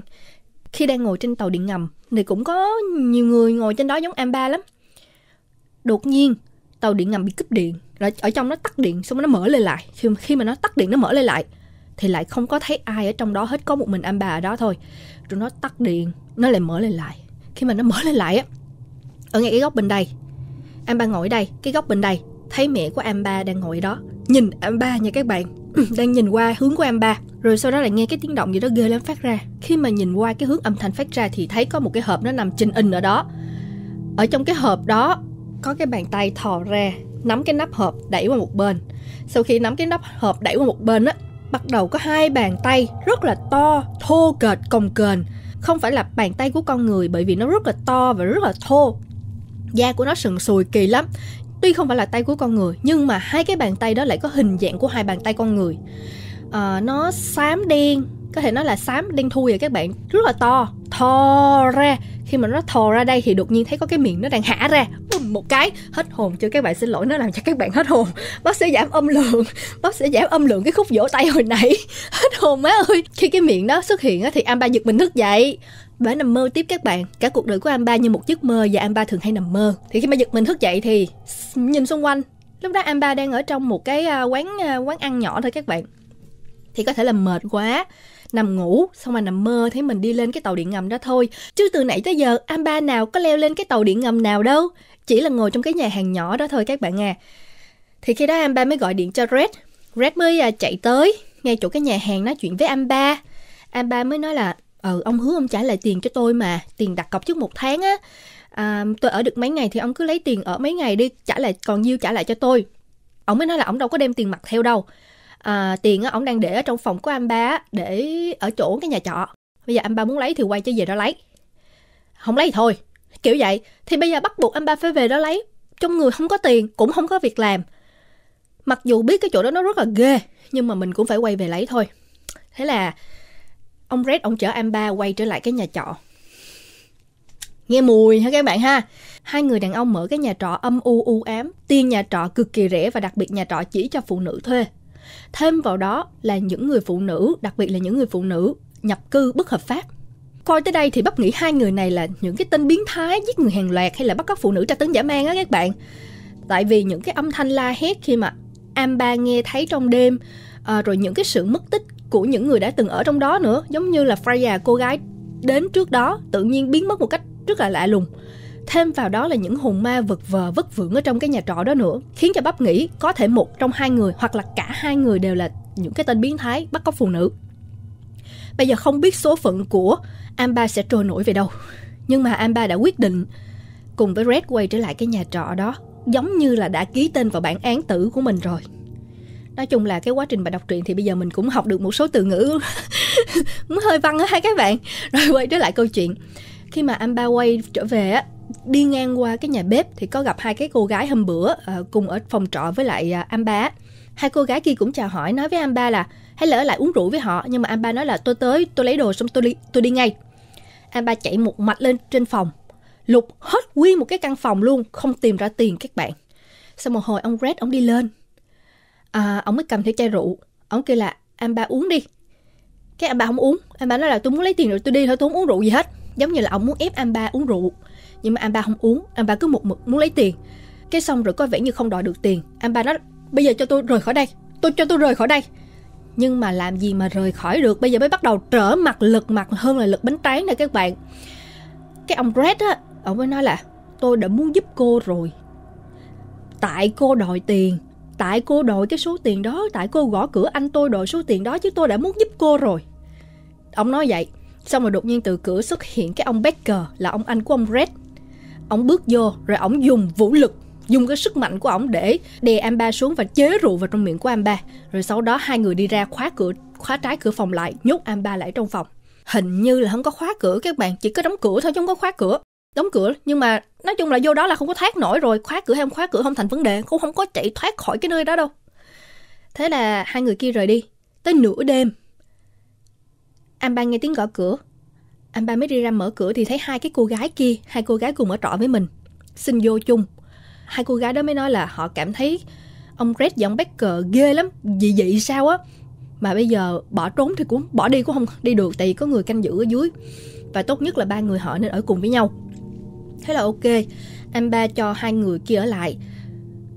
khi đang ngồi trên tàu điện ngầm thì cũng có nhiều người ngồi trên đó giống em ba lắm đột nhiên tàu điện ngầm bị cúp điện rồi ở trong nó tắt điện xong nó mở lên lại khi mà, khi mà nó tắt điện nó mở lên lại thì lại không có thấy ai ở trong đó hết có một mình anh bà ở đó thôi rồi nó tắt điện nó lại mở lên lại khi mà nó mở lên lại á ở ngay cái góc bên đây anh ba ngồi đây cái góc bên đây thấy mẹ của anh ba đang ngồi đó nhìn anh ba nha các bạn đang nhìn qua hướng của anh ba rồi sau đó lại nghe cái tiếng động gì đó ghê lắm phát ra khi mà nhìn qua cái hướng âm thanh phát ra thì thấy có một cái hộp nó nằm chình in ở đó ở trong cái hộp đó có cái bàn tay thò ra nắm cái nắp hộp đẩy qua một bên sau khi nắm cái nắp hộp đẩy qua một bên á bắt đầu có hai bàn tay rất là to, thô kệch, cồng kềnh. Không phải là bàn tay của con người bởi vì nó rất là to và rất là thô. Da của nó sần sùi kỳ lắm. Tuy không phải là tay của con người, nhưng mà hai cái bàn tay đó lại có hình dạng của hai bàn tay con người. À, nó xám đen, có thể nói là xám đen thui rồi các bạn rất là to thò ra khi mà nó thò ra đây thì đột nhiên thấy có cái miệng nó đang hả ra một cái hết hồn chưa các bạn xin lỗi nó làm cho các bạn hết hồn bác sẽ giảm âm lượng bác sẽ giảm âm lượng cái khúc vỗ tay hồi nãy hết hồn má ơi khi cái miệng đó xuất hiện thì amba giật mình thức dậy và nằm mơ tiếp các bạn cả cuộc đời của amba như một giấc mơ và amba thường hay nằm mơ thì khi mà giật mình thức dậy thì nhìn xung quanh lúc đó amba đang ở trong một cái à, quán à, quán ăn nhỏ thôi các bạn thì có thể là mệt quá nằm ngủ xong rồi nằm mơ thấy mình đi lên cái tàu điện ngầm đó thôi chứ từ nãy tới giờ amba nào có leo lên cái tàu điện ngầm nào đâu chỉ là ngồi trong cái nhà hàng nhỏ đó thôi các bạn à thì khi đó amba mới gọi điện cho red red mới à, chạy tới ngay chỗ cái nhà hàng nói chuyện với amba amba mới nói là ừ ông hứa ông trả lại tiền cho tôi mà tiền đặt cọc trước một tháng á à, tôi ở được mấy ngày thì ông cứ lấy tiền ở mấy ngày đi trả lại còn nhiêu trả lại cho tôi ông mới nói là ông đâu có đem tiền mặt theo đâu à, tiền ổng đang để ở trong phòng của anh ba để ở chỗ cái nhà trọ bây giờ anh ba muốn lấy thì quay cho về đó lấy không lấy thì thôi kiểu vậy thì bây giờ bắt buộc anh ba phải về đó lấy trong người không có tiền cũng không có việc làm mặc dù biết cái chỗ đó nó rất là ghê nhưng mà mình cũng phải quay về lấy thôi thế là ông red ông chở anh ba quay trở lại cái nhà trọ nghe mùi ha các bạn ha hai người đàn ông mở cái nhà trọ âm u u ám tiền nhà trọ cực kỳ rẻ và đặc biệt nhà trọ chỉ cho phụ nữ thuê Thêm vào đó là những người phụ nữ, đặc biệt là những người phụ nữ nhập cư bất hợp pháp coi tới đây thì bắt nghĩ hai người này là những cái tên biến thái giết người hàng loạt hay là bắt cóc phụ nữ tra tấn giả man á các bạn tại vì những cái âm thanh la hét khi mà Amba nghe thấy trong đêm à, rồi những cái sự mất tích của những người đã từng ở trong đó nữa giống như là Freya cô gái đến trước đó tự nhiên biến mất một cách rất là lạ lùng thêm vào đó là những hồn ma vật vờ vất vưởng ở trong cái nhà trọ đó nữa khiến cho bắp nghĩ có thể một trong hai người hoặc là cả hai người đều là những cái tên biến thái bắt cóc phụ nữ bây giờ không biết số phận của Amba sẽ trôi nổi về đâu nhưng mà Amba đã quyết định cùng với Red quay trở lại cái nhà trọ đó giống như là đã ký tên vào bản án tử của mình rồi nói chung là cái quá trình bà đọc truyện thì bây giờ mình cũng học được một số từ ngữ hơi văn á hai các bạn rồi quay trở lại câu chuyện khi mà anh ba quay trở về á đi ngang qua cái nhà bếp thì có gặp hai cái cô gái hôm bữa uh, cùng ở phòng trọ với lại uh, ờ, Amba. Hai cô gái kia cũng chào hỏi nói với Amba là hãy lỡ lại uống rượu với họ nhưng mà Amba nói là tôi tới tôi lấy đồ xong tôi đi tôi đi ngay. Amba chạy một mạch lên trên phòng lục hết nguyên một cái căn phòng luôn không tìm ra tiền các bạn. sau một hồi ông Red ông đi lên à, ông mới cầm theo chai rượu ông kêu là Amba uống đi cái Amba không uống Amba nói là tôi muốn lấy tiền rồi tôi đi thôi tôi không uống rượu gì hết giống như là ông muốn ép Amba uống rượu nhưng mà Amba không uống Amba cứ một mực muốn lấy tiền cái xong rồi có vẻ như không đòi được tiền Amba nói bây giờ cho tôi rời khỏi đây tôi cho tôi rời khỏi đây nhưng mà làm gì mà rời khỏi được bây giờ mới bắt đầu trở mặt lực mặt hơn là lực bánh tráng này các bạn cái ông Red á ông mới nói là tôi đã muốn giúp cô rồi tại cô đòi tiền tại cô đòi cái số tiền đó tại cô gõ cửa anh tôi đòi số tiền đó chứ tôi đã muốn giúp cô rồi ông nói vậy Xong rồi đột nhiên từ cửa xuất hiện cái ông Becker là ông anh của ông Red. Ông bước vô rồi ông dùng vũ lực dùng cái sức mạnh của ông để đè Amba xuống và chế rượu vào trong miệng của Amba. Rồi sau đó hai người đi ra khóa cửa, khóa trái cửa phòng lại, nhốt Amba lại trong phòng. Hình như là không có khóa cửa các bạn, chỉ có đóng cửa thôi chứ không có khóa cửa. Đóng cửa nhưng mà nói chung là vô đó là không có thoát nổi rồi, khóa cửa hay không khóa cửa không thành vấn đề, cũng không có chạy thoát khỏi cái nơi đó đâu. Thế là hai người kia rời đi. Tới nửa đêm anh ba nghe tiếng gõ cửa. Anh ba mới đi ra mở cửa thì thấy hai cái cô gái kia, hai cô gái cùng ở trọ với mình. Xin vô chung. Hai cô gái đó mới nói là họ cảm thấy ông Red và ông Becker ghê lắm, dị dị sao á. Mà bây giờ bỏ trốn thì cũng bỏ đi cũng không đi được tại vì có người canh giữ ở dưới. Và tốt nhất là ba người họ nên ở cùng với nhau. Thế là ok, anh ba cho hai người kia ở lại.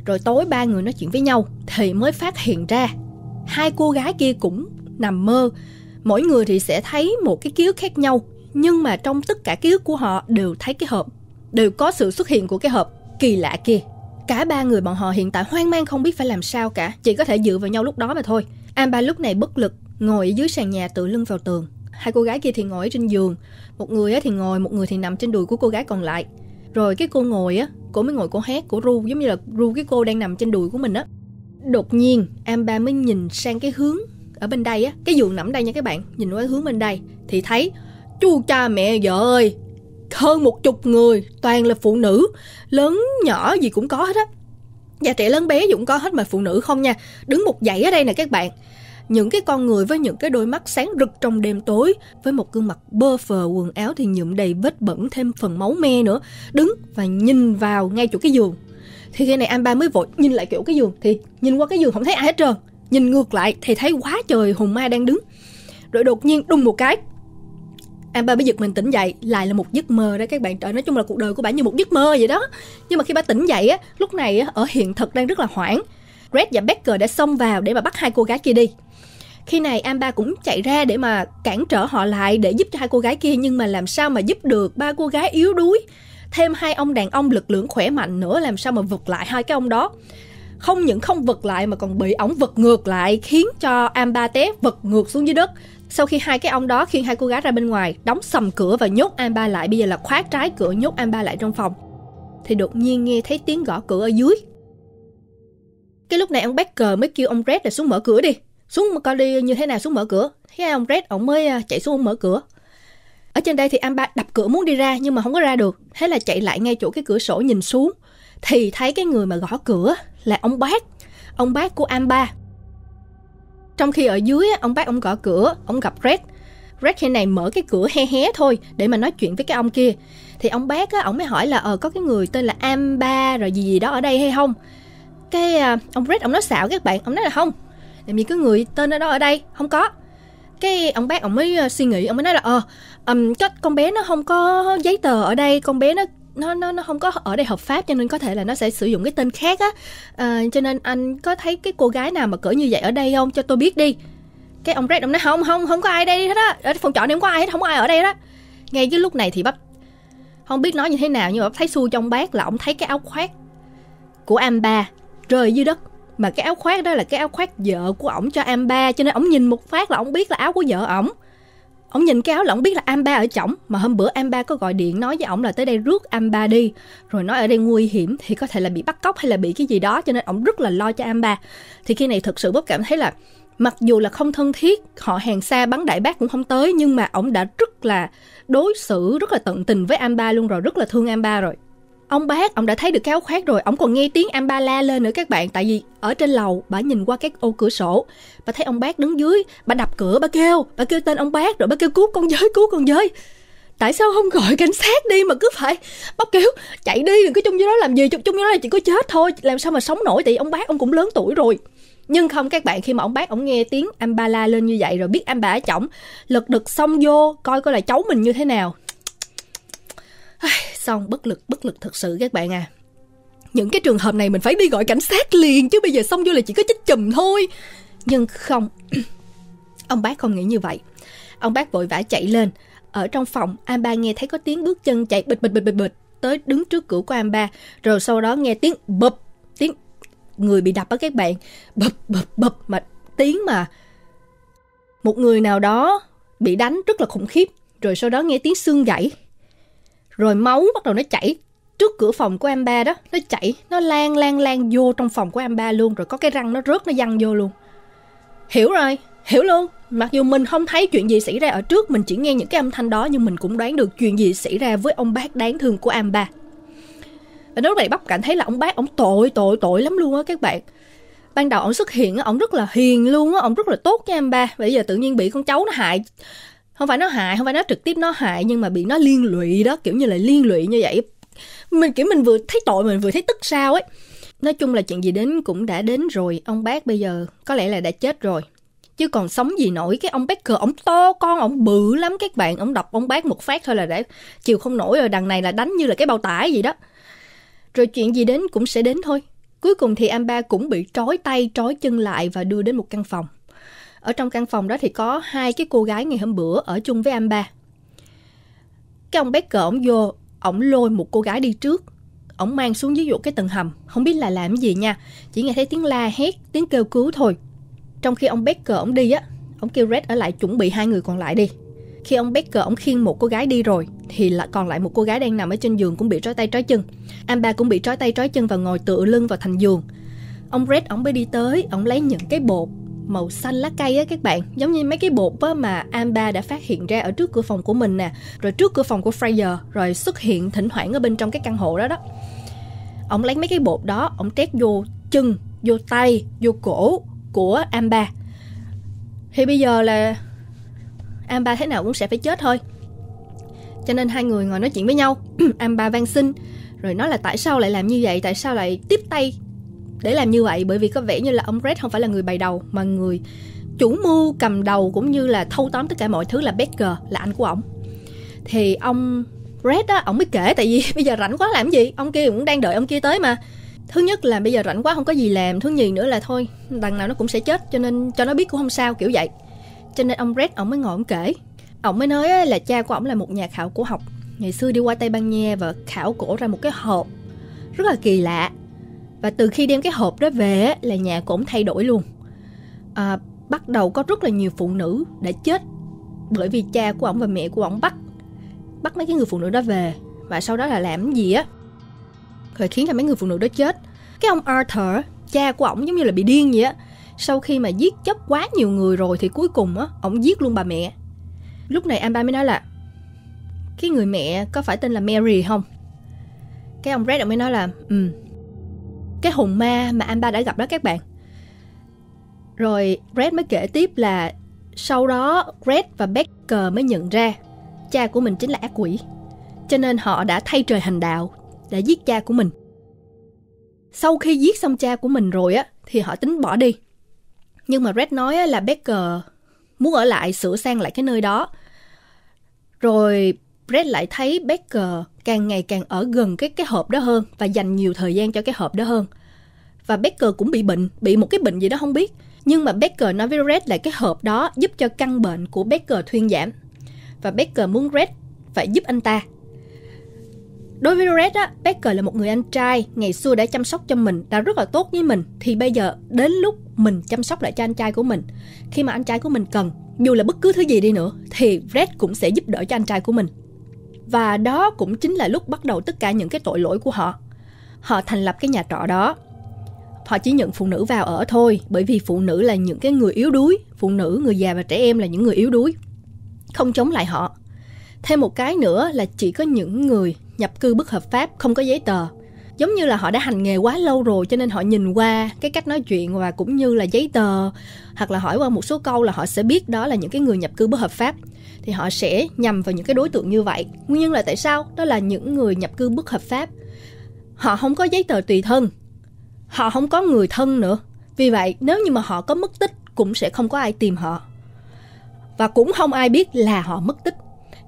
Rồi tối ba người nói chuyện với nhau thì mới phát hiện ra hai cô gái kia cũng nằm mơ mỗi người thì sẽ thấy một cái ký ức khác nhau nhưng mà trong tất cả ký ức của họ đều thấy cái hộp đều có sự xuất hiện của cái hộp kỳ lạ kia cả ba người bọn họ hiện tại hoang mang không biết phải làm sao cả chỉ có thể dựa vào nhau lúc đó mà thôi Amba lúc này bất lực ngồi dưới sàn nhà tự lưng vào tường hai cô gái kia thì ngồi trên giường một người thì ngồi một người thì nằm trên đùi của cô gái còn lại rồi cái cô ngồi á cô mới ngồi cô hét của ru giống như là ru cái cô đang nằm trên đùi của mình á đột nhiên Amba mới nhìn sang cái hướng ở bên đây á cái giường nằm đây nha các bạn nhìn qua hướng bên đây thì thấy chu cha mẹ vợ ơi hơn một chục người toàn là phụ nữ lớn nhỏ gì cũng có hết á và trẻ lớn bé cũng có hết mà phụ nữ không nha đứng một dãy ở đây nè các bạn những cái con người với những cái đôi mắt sáng rực trong đêm tối với một gương mặt bơ phờ quần áo thì nhuộm đầy vết bẩn thêm phần máu me nữa đứng và nhìn vào ngay chỗ cái giường thì khi này anh ba mới vội nhìn lại kiểu cái giường thì nhìn qua cái giường không thấy ai hết trơn nhìn ngược lại thì thấy quá trời hùng ma đang đứng rồi đột nhiên đùng một cái Amber mới giật mình tỉnh dậy lại là một giấc mơ đó các bạn trời nói chung là cuộc đời của bà như một giấc mơ vậy đó nhưng mà khi ba tỉnh dậy á lúc này á, ở hiện thực đang rất là hoảng Red và Becker đã xông vào để mà bắt hai cô gái kia đi khi này amba cũng chạy ra để mà cản trở họ lại để giúp cho hai cô gái kia nhưng mà làm sao mà giúp được ba cô gái yếu đuối thêm hai ông đàn ông lực lượng khỏe mạnh nữa làm sao mà vực lại hai cái ông đó không những không vật lại mà còn bị ổng vật ngược lại khiến cho amba té vật ngược xuống dưới đất sau khi hai cái ông đó khiêng hai cô gái ra bên ngoài đóng sầm cửa và nhốt Amba lại bây giờ là khóa trái cửa nhốt Amba lại trong phòng thì đột nhiên nghe thấy tiếng gõ cửa ở dưới cái lúc này ông Becker mới kêu ông Red là xuống mở cửa đi xuống mà coi đi như thế nào xuống mở cửa thế ông Red ông mới à, chạy xuống ông mở cửa ở trên đây thì Amba đập cửa muốn đi ra nhưng mà không có ra được thế là chạy lại ngay chỗ cái cửa sổ nhìn xuống thì thấy cái người mà gõ cửa là ông bác ông bác của Amba trong khi ở dưới ông bác ông gõ cửa ông gặp Red Red khi này mở cái cửa hé hé thôi để mà nói chuyện với cái ông kia thì ông bác á ông mới hỏi là ờ có cái người tên là Amba rồi gì gì đó ở đây hay không cái à, ông Red ông nói xạo các bạn ông nói là không làm gì có người tên ở đó ở đây không có cái ông bác ông mới à, suy nghĩ ông mới nói là ờ um, con bé nó không có giấy tờ ở đây con bé nó nó nó nó không có ở đây hợp pháp cho nên có thể là nó sẽ sử dụng cái tên khác á à, cho nên anh có thấy cái cô gái nào mà cỡ như vậy ở đây không cho tôi biết đi cái ông Red ông nói không không không có ai đây hết á ở phòng trọ này không có ai hết không có ai ở đây đó ngay cái lúc này thì bắp không biết nói như thế nào nhưng mà bắp thấy xu trong bát là ông thấy cái áo khoác của Amba rơi dưới đất mà cái áo khoác đó là cái áo khoác vợ của ổng cho Amba cho nên ổng nhìn một phát là ổng biết là áo của vợ ổng Ông nhìn cái áo là ông biết là Amba ở chổng Mà hôm bữa Amba có gọi điện nói với ông là tới đây rước Amba đi Rồi nói ở đây nguy hiểm thì có thể là bị bắt cóc hay là bị cái gì đó Cho nên ông rất là lo cho Amba Thì khi này thực sự Bob cảm thấy là Mặc dù là không thân thiết, họ hàng xa bắn đại bác cũng không tới Nhưng mà ông đã rất là đối xử, rất là tận tình với Amba luôn rồi Rất là thương Amba rồi ông bác ông đã thấy được cái áo khoác rồi ông còn nghe tiếng ba la lên nữa các bạn tại vì ở trên lầu bà nhìn qua các ô cửa sổ bà thấy ông bác đứng dưới bà đập cửa bà kêu bà kêu tên ông bác rồi bà kêu cứu con giới cứu con giới tại sao không gọi cảnh sát đi mà cứ phải bóc kiểu chạy đi đừng có chung với nó làm gì chung chung với nó là chỉ có chết thôi làm sao mà sống nổi tại ông bác ông cũng lớn tuổi rồi nhưng không các bạn khi mà ông bác ông nghe tiếng ambala lên như vậy rồi biết ambala chổng lật đật xong vô coi coi là cháu mình như thế nào Xong bất lực, bất lực thật sự các bạn à Những cái trường hợp này mình phải đi gọi cảnh sát liền Chứ bây giờ xong vô là chỉ có chết chùm thôi Nhưng không Ông bác không nghĩ như vậy Ông bác vội vã chạy lên Ở trong phòng, Amba nghe thấy có tiếng bước chân chạy bịch bịch bịch bịch bịch Tới đứng trước cửa của Amba Rồi sau đó nghe tiếng bập Tiếng người bị đập á các bạn Bập bập bập mà tiếng mà Một người nào đó bị đánh rất là khủng khiếp rồi sau đó nghe tiếng xương gãy rồi máu bắt đầu nó chảy trước cửa phòng của em ba đó nó chảy nó lan lan lan vô trong phòng của em ba luôn rồi có cái răng nó rớt nó văng vô luôn hiểu rồi hiểu luôn mặc dù mình không thấy chuyện gì xảy ra ở trước mình chỉ nghe những cái âm thanh đó nhưng mình cũng đoán được chuyện gì xảy ra với ông bác đáng thương của em ba và lúc này bắp cảm thấy là ông bác ông tội tội tội lắm luôn á các bạn ban đầu ông xuất hiện ông rất là hiền luôn á ông rất là tốt với em ba bây giờ tự nhiên bị con cháu nó hại không phải nó hại không phải nó trực tiếp nó hại nhưng mà bị nó liên lụy đó kiểu như là liên lụy như vậy mình kiểu mình vừa thấy tội mình vừa thấy tức sao ấy nói chung là chuyện gì đến cũng đã đến rồi ông bác bây giờ có lẽ là đã chết rồi chứ còn sống gì nổi cái ông Becker ông to con ông bự lắm các bạn ông đập ông bác một phát thôi là để chịu không nổi rồi đằng này là đánh như là cái bao tải gì đó rồi chuyện gì đến cũng sẽ đến thôi cuối cùng thì Amba cũng bị trói tay trói chân lại và đưa đến một căn phòng ở trong căn phòng đó thì có hai cái cô gái ngày hôm bữa ở chung với anh ba cái ông Becker ổng vô ổng lôi một cô gái đi trước ổng mang xuống dưới ruột cái tầng hầm không biết là làm gì nha chỉ nghe thấy tiếng la hét tiếng kêu cứu thôi trong khi ông Becker ổng đi á ổng kêu Red ở lại chuẩn bị hai người còn lại đi khi ông Becker ổng khiêng một cô gái đi rồi thì là còn lại một cô gái đang nằm ở trên giường cũng bị trói tay trói chân Amba cũng bị trói tay trói chân và ngồi tựa lưng vào thành giường ông Red ổng mới đi tới ổng lấy những cái bột màu xanh lá cây á các bạn giống như mấy cái bột á mà Amber đã phát hiện ra ở trước cửa phòng của mình nè rồi trước cửa phòng của Fraser rồi xuất hiện thỉnh thoảng ở bên trong cái căn hộ đó đó ông lấy mấy cái bột đó ông tét vô chân vô tay vô cổ của Amber thì bây giờ là Amber thế nào cũng sẽ phải chết thôi cho nên hai người ngồi nói chuyện với nhau Amber van xin rồi nói là tại sao lại làm như vậy tại sao lại tiếp tay để làm như vậy bởi vì có vẻ như là ông Red không phải là người bày đầu mà người chủ mưu cầm đầu cũng như là thâu tóm tất cả mọi thứ là Becker là anh của ông thì ông Red á ông mới kể tại vì bây giờ rảnh quá làm gì ông kia cũng đang đợi ông kia tới mà thứ nhất là bây giờ rảnh quá không có gì làm thứ nhì nữa là thôi đằng nào nó cũng sẽ chết cho nên cho nó biết cũng không sao kiểu vậy cho nên ông Red ông mới ngồi ông kể ông mới nói là cha của ông là một nhà khảo cổ học ngày xưa đi qua Tây Ban Nha và khảo cổ ra một cái hộp rất là kỳ lạ và từ khi đem cái hộp đó về là nhà cũng thay đổi luôn à, bắt đầu có rất là nhiều phụ nữ đã chết bởi vì cha của ổng và mẹ của ổng bắt bắt mấy cái người phụ nữ đó về và sau đó là làm gì á rồi khiến cho mấy người phụ nữ đó chết cái ông Arthur cha của ổng giống như là bị điên vậy á sau khi mà giết chết quá nhiều người rồi thì cuối cùng á ổng giết luôn bà mẹ lúc này Amber mới nói là cái người mẹ có phải tên là Mary không cái ông Red mới nói là ừ um, cái hồn ma mà anh ba đã gặp đó các bạn. Rồi Red mới kể tiếp là sau đó Red và Becker mới nhận ra cha của mình chính là ác quỷ. Cho nên họ đã thay trời hành đạo để giết cha của mình. Sau khi giết xong cha của mình rồi á thì họ tính bỏ đi. Nhưng mà Red nói là Becker muốn ở lại sửa sang lại cái nơi đó. Rồi Red lại thấy Becker càng ngày càng ở gần cái cái hộp đó hơn và dành nhiều thời gian cho cái hộp đó hơn. Và Becker cũng bị bệnh, bị một cái bệnh gì đó không biết. Nhưng mà Becker nói với Red là cái hộp đó giúp cho căn bệnh của Becker thuyên giảm. Và Becker muốn Red phải giúp anh ta. Đối với Red á, Becker là một người anh trai ngày xưa đã chăm sóc cho mình, đã rất là tốt với mình. Thì bây giờ đến lúc mình chăm sóc lại cho anh trai của mình. Khi mà anh trai của mình cần, dù là bất cứ thứ gì đi nữa, thì Red cũng sẽ giúp đỡ cho anh trai của mình và đó cũng chính là lúc bắt đầu tất cả những cái tội lỗi của họ họ thành lập cái nhà trọ đó họ chỉ nhận phụ nữ vào ở thôi bởi vì phụ nữ là những cái người yếu đuối phụ nữ người già và trẻ em là những người yếu đuối không chống lại họ thêm một cái nữa là chỉ có những người nhập cư bất hợp pháp không có giấy tờ giống như là họ đã hành nghề quá lâu rồi cho nên họ nhìn qua cái cách nói chuyện và cũng như là giấy tờ hoặc là hỏi qua một số câu là họ sẽ biết đó là những cái người nhập cư bất hợp pháp thì họ sẽ nhằm vào những cái đối tượng như vậy. Nguyên nhân là tại sao? Đó là những người nhập cư bất hợp pháp. Họ không có giấy tờ tùy thân. Họ không có người thân nữa. Vì vậy, nếu như mà họ có mất tích cũng sẽ không có ai tìm họ. Và cũng không ai biết là họ mất tích.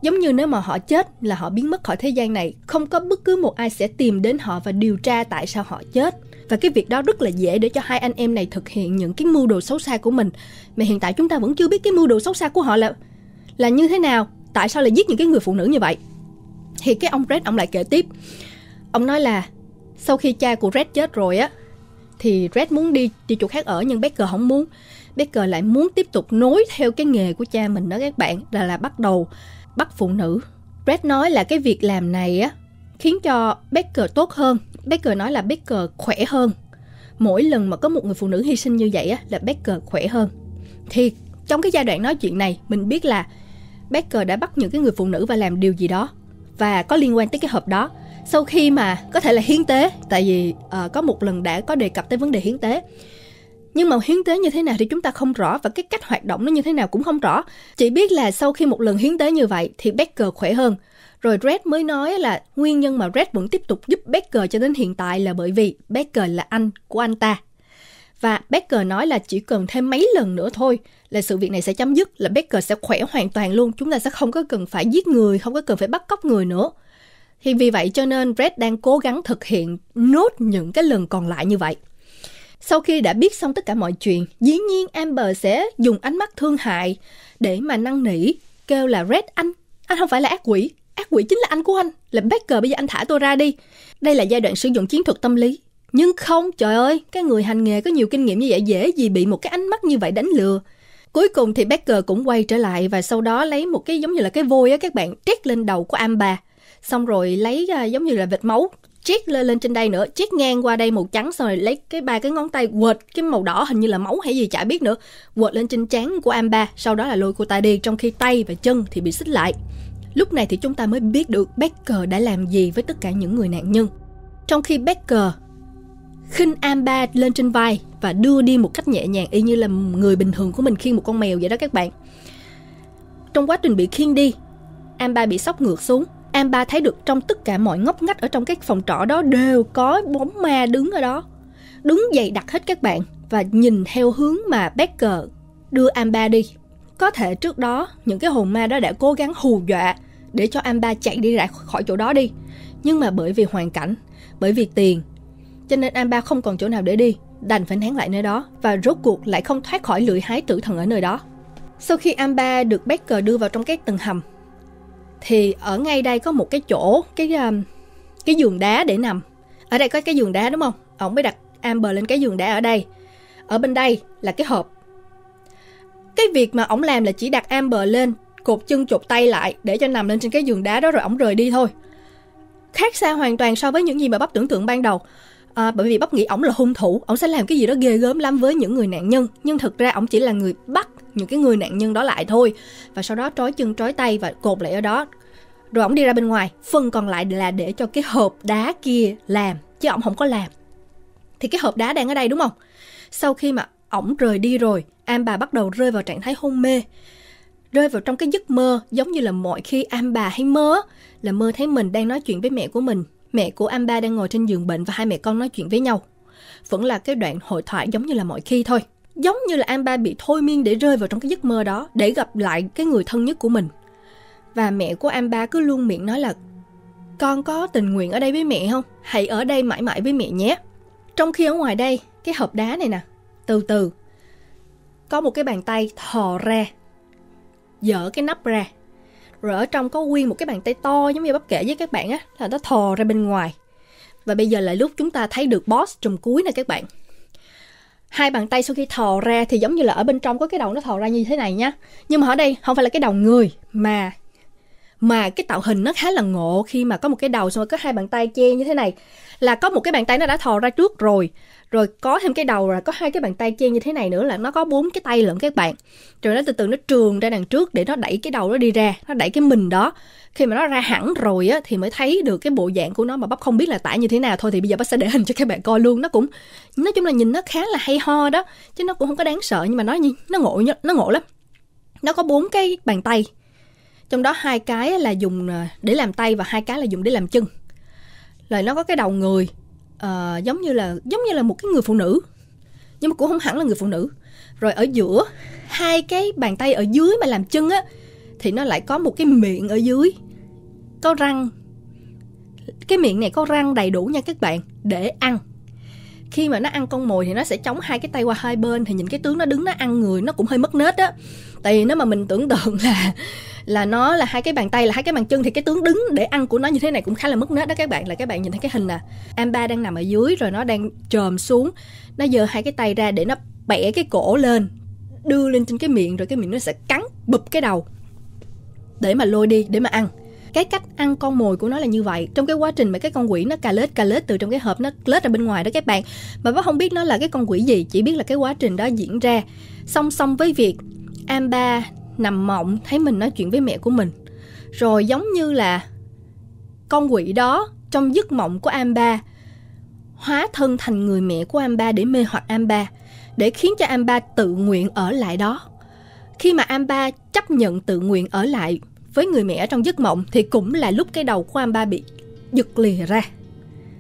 Giống như nếu mà họ chết là họ biến mất khỏi thế gian này, không có bất cứ một ai sẽ tìm đến họ và điều tra tại sao họ chết và cái việc đó rất là dễ để cho hai anh em này thực hiện những cái mưu đồ xấu xa của mình mà hiện tại chúng ta vẫn chưa biết cái mưu đồ xấu xa của họ là là như thế nào tại sao lại giết những cái người phụ nữ như vậy thì cái ông red ông lại kể tiếp ông nói là sau khi cha của red chết rồi á thì red muốn đi đi chỗ khác ở nhưng becker không muốn becker lại muốn tiếp tục nối theo cái nghề của cha mình đó các bạn là là bắt đầu bắt phụ nữ red nói là cái việc làm này á khiến cho becker tốt hơn becker nói là becker khỏe hơn mỗi lần mà có một người phụ nữ hy sinh như vậy á là becker khỏe hơn thì trong cái giai đoạn nói chuyện này mình biết là Baker đã bắt những cái người phụ nữ và làm điều gì đó và có liên quan tới cái hộp đó sau khi mà có thể là hiến tế tại vì uh, có một lần đã có đề cập tới vấn đề hiến tế nhưng mà hiến tế như thế nào thì chúng ta không rõ và cái cách hoạt động nó như thế nào cũng không rõ chỉ biết là sau khi một lần hiến tế như vậy thì Becker khỏe hơn rồi Red mới nói là nguyên nhân mà Red vẫn tiếp tục giúp Becker cho đến hiện tại là bởi vì Becker là anh của anh ta và Becker nói là chỉ cần thêm mấy lần nữa thôi là sự việc này sẽ chấm dứt, là Becker sẽ khỏe hoàn toàn luôn, chúng ta sẽ không có cần phải giết người, không có cần phải bắt cóc người nữa. Thì vì vậy cho nên Red đang cố gắng thực hiện nốt những cái lần còn lại như vậy. Sau khi đã biết xong tất cả mọi chuyện, dĩ nhiên Amber sẽ dùng ánh mắt thương hại để mà năn nỉ, kêu là Red anh, anh không phải là ác quỷ, ác quỷ chính là anh của anh, là Becker bây giờ anh thả tôi ra đi. Đây là giai đoạn sử dụng chiến thuật tâm lý, nhưng không trời ơi cái người hành nghề có nhiều kinh nghiệm như vậy dễ gì bị một cái ánh mắt như vậy đánh lừa cuối cùng thì Becker cũng quay trở lại và sau đó lấy một cái giống như là cái vôi á các bạn trét lên đầu của Amba xong rồi lấy à, giống như là vệt máu chét lên lên trên đây nữa chét ngang qua đây màu trắng xong rồi lấy cái ba cái ngón tay quệt cái màu đỏ hình như là máu hay gì chả biết nữa quệt lên trên trán của Amba sau đó là lôi cô ta đi trong khi tay và chân thì bị xích lại lúc này thì chúng ta mới biết được Becker đã làm gì với tất cả những người nạn nhân trong khi Becker khinh Amber lên trên vai và đưa đi một cách nhẹ nhàng y như là người bình thường của mình khiêng một con mèo vậy đó các bạn. Trong quá trình bị khiêng đi, Amber bị sóc ngược xuống. Amber thấy được trong tất cả mọi ngóc ngách ở trong cái phòng trọ đó đều có bóng ma đứng ở đó. Đứng dày đặc hết các bạn và nhìn theo hướng mà Becker đưa Amba đi. Có thể trước đó những cái hồn ma đó đã cố gắng hù dọa để cho Amba chạy đi ra khỏi chỗ đó đi. Nhưng mà bởi vì hoàn cảnh, bởi vì tiền cho nên Amba không còn chỗ nào để đi, đành phải nán lại nơi đó và rốt cuộc lại không thoát khỏi lưỡi hái tử thần ở nơi đó. Sau khi Amba được Becker đưa vào trong cái tầng hầm thì ở ngay đây có một cái chỗ cái um, cái giường đá để nằm. Ở đây có cái giường đá đúng không? Ông mới đặt Amber lên cái giường đá ở đây. Ở bên đây là cái hộp. Cái việc mà ổng làm là chỉ đặt Amber lên, cột chân chột tay lại để cho nằm lên trên cái giường đá đó rồi ổng rời đi thôi. Khác xa hoàn toàn so với những gì mà bắp tưởng tượng ban đầu à, bởi vì bắp nghĩ ổng là hung thủ ổng sẽ làm cái gì đó ghê gớm lắm với những người nạn nhân nhưng thực ra ổng chỉ là người bắt những cái người nạn nhân đó lại thôi và sau đó trói chân trói tay và cột lại ở đó rồi ổng đi ra bên ngoài phần còn lại là để cho cái hộp đá kia làm chứ ổng không có làm thì cái hộp đá đang ở đây đúng không sau khi mà ổng rời đi rồi am bà bắt đầu rơi vào trạng thái hôn mê rơi vào trong cái giấc mơ giống như là mọi khi am bà hay mơ là mơ thấy mình đang nói chuyện với mẹ của mình mẹ của Amba đang ngồi trên giường bệnh và hai mẹ con nói chuyện với nhau. Vẫn là cái đoạn hội thoại giống như là mọi khi thôi. Giống như là Amba bị thôi miên để rơi vào trong cái giấc mơ đó, để gặp lại cái người thân nhất của mình. Và mẹ của Amba cứ luôn miệng nói là Con có tình nguyện ở đây với mẹ không? Hãy ở đây mãi mãi với mẹ nhé. Trong khi ở ngoài đây, cái hộp đá này nè, từ từ, có một cái bàn tay thò ra, dở cái nắp ra rồi ở trong có nguyên một cái bàn tay to giống như bắp kể với các bạn á là nó thò ra bên ngoài và bây giờ là lúc chúng ta thấy được boss trùm cuối nè các bạn hai bàn tay sau khi thò ra thì giống như là ở bên trong có cái đầu nó thò ra như thế này nhá nhưng mà ở đây không phải là cái đầu người mà mà cái tạo hình nó khá là ngộ khi mà có một cái đầu xong rồi có hai bàn tay che như thế này là có một cái bàn tay nó đã thò ra trước rồi rồi có thêm cái đầu rồi có hai cái bàn tay chen như thế này nữa là nó có bốn cái tay lẫn các bạn rồi nó từ từ nó trường ra đằng trước để nó đẩy cái đầu nó đi ra nó đẩy cái mình đó khi mà nó ra hẳn rồi á thì mới thấy được cái bộ dạng của nó mà bắp không biết là tải như thế nào thôi thì bây giờ bắp sẽ để hình cho các bạn coi luôn nó cũng nói chung là nhìn nó khá là hay ho đó chứ nó cũng không có đáng sợ nhưng mà nó như nó ngộ nó ngộ lắm nó có bốn cái bàn tay trong đó hai cái là dùng à, để làm tay và hai cái là dùng để làm chân lại nó có cái đầu người uh, giống như là giống như là một cái người phụ nữ nhưng mà cũng không hẳn là người phụ nữ rồi ở giữa hai cái bàn tay ở dưới mà làm chân á thì nó lại có một cái miệng ở dưới có răng cái miệng này có răng đầy đủ nha các bạn để ăn khi mà nó ăn con mồi thì nó sẽ chống hai cái tay qua hai bên thì những cái tướng nó đứng nó ăn người nó cũng hơi mất nết á tại vì nếu mà mình tưởng tượng là là nó là hai cái bàn tay là hai cái bàn chân thì cái tướng đứng để ăn của nó như thế này cũng khá là mất nét đó các bạn là các bạn nhìn thấy cái hình nè amba đang nằm ở dưới rồi nó đang trồm xuống nó giơ hai cái tay ra để nó bẻ cái cổ lên đưa lên trên cái miệng rồi cái miệng nó sẽ cắn bụp cái đầu để mà lôi đi để mà ăn cái cách ăn con mồi của nó là như vậy trong cái quá trình mà cái con quỷ nó cà lết cà lết từ trong cái hộp nó lết ra bên ngoài đó các bạn mà bác không biết nó là cái con quỷ gì chỉ biết là cái quá trình đó diễn ra song song với việc amba nằm mộng thấy mình nói chuyện với mẹ của mình rồi giống như là con quỷ đó trong giấc mộng của Amba hóa thân thành người mẹ của Amba để mê hoặc Amba để khiến cho Amba tự nguyện ở lại đó khi mà Amba chấp nhận tự nguyện ở lại với người mẹ trong giấc mộng thì cũng là lúc cái đầu của Amba bị giật lìa ra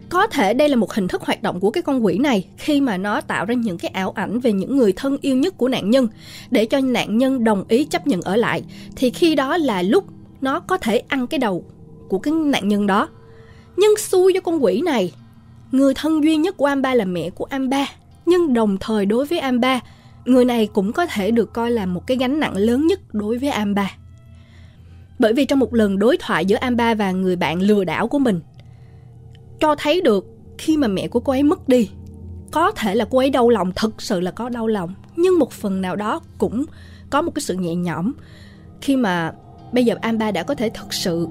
có thể đây là một hình thức hoạt động của cái con quỷ này khi mà nó tạo ra những cái ảo ảnh về những người thân yêu nhất của nạn nhân để cho nạn nhân đồng ý chấp nhận ở lại thì khi đó là lúc nó có thể ăn cái đầu của cái nạn nhân đó nhưng xui cho con quỷ này người thân duy nhất của Amba là mẹ của Amba nhưng đồng thời đối với Amba người này cũng có thể được coi là một cái gánh nặng lớn nhất đối với Amba bởi vì trong một lần đối thoại giữa Amba và người bạn lừa đảo của mình cho thấy được khi mà mẹ của cô ấy mất đi có thể là cô ấy đau lòng thật sự là có đau lòng nhưng một phần nào đó cũng có một cái sự nhẹ nhõm khi mà bây giờ Amba đã có thể thực sự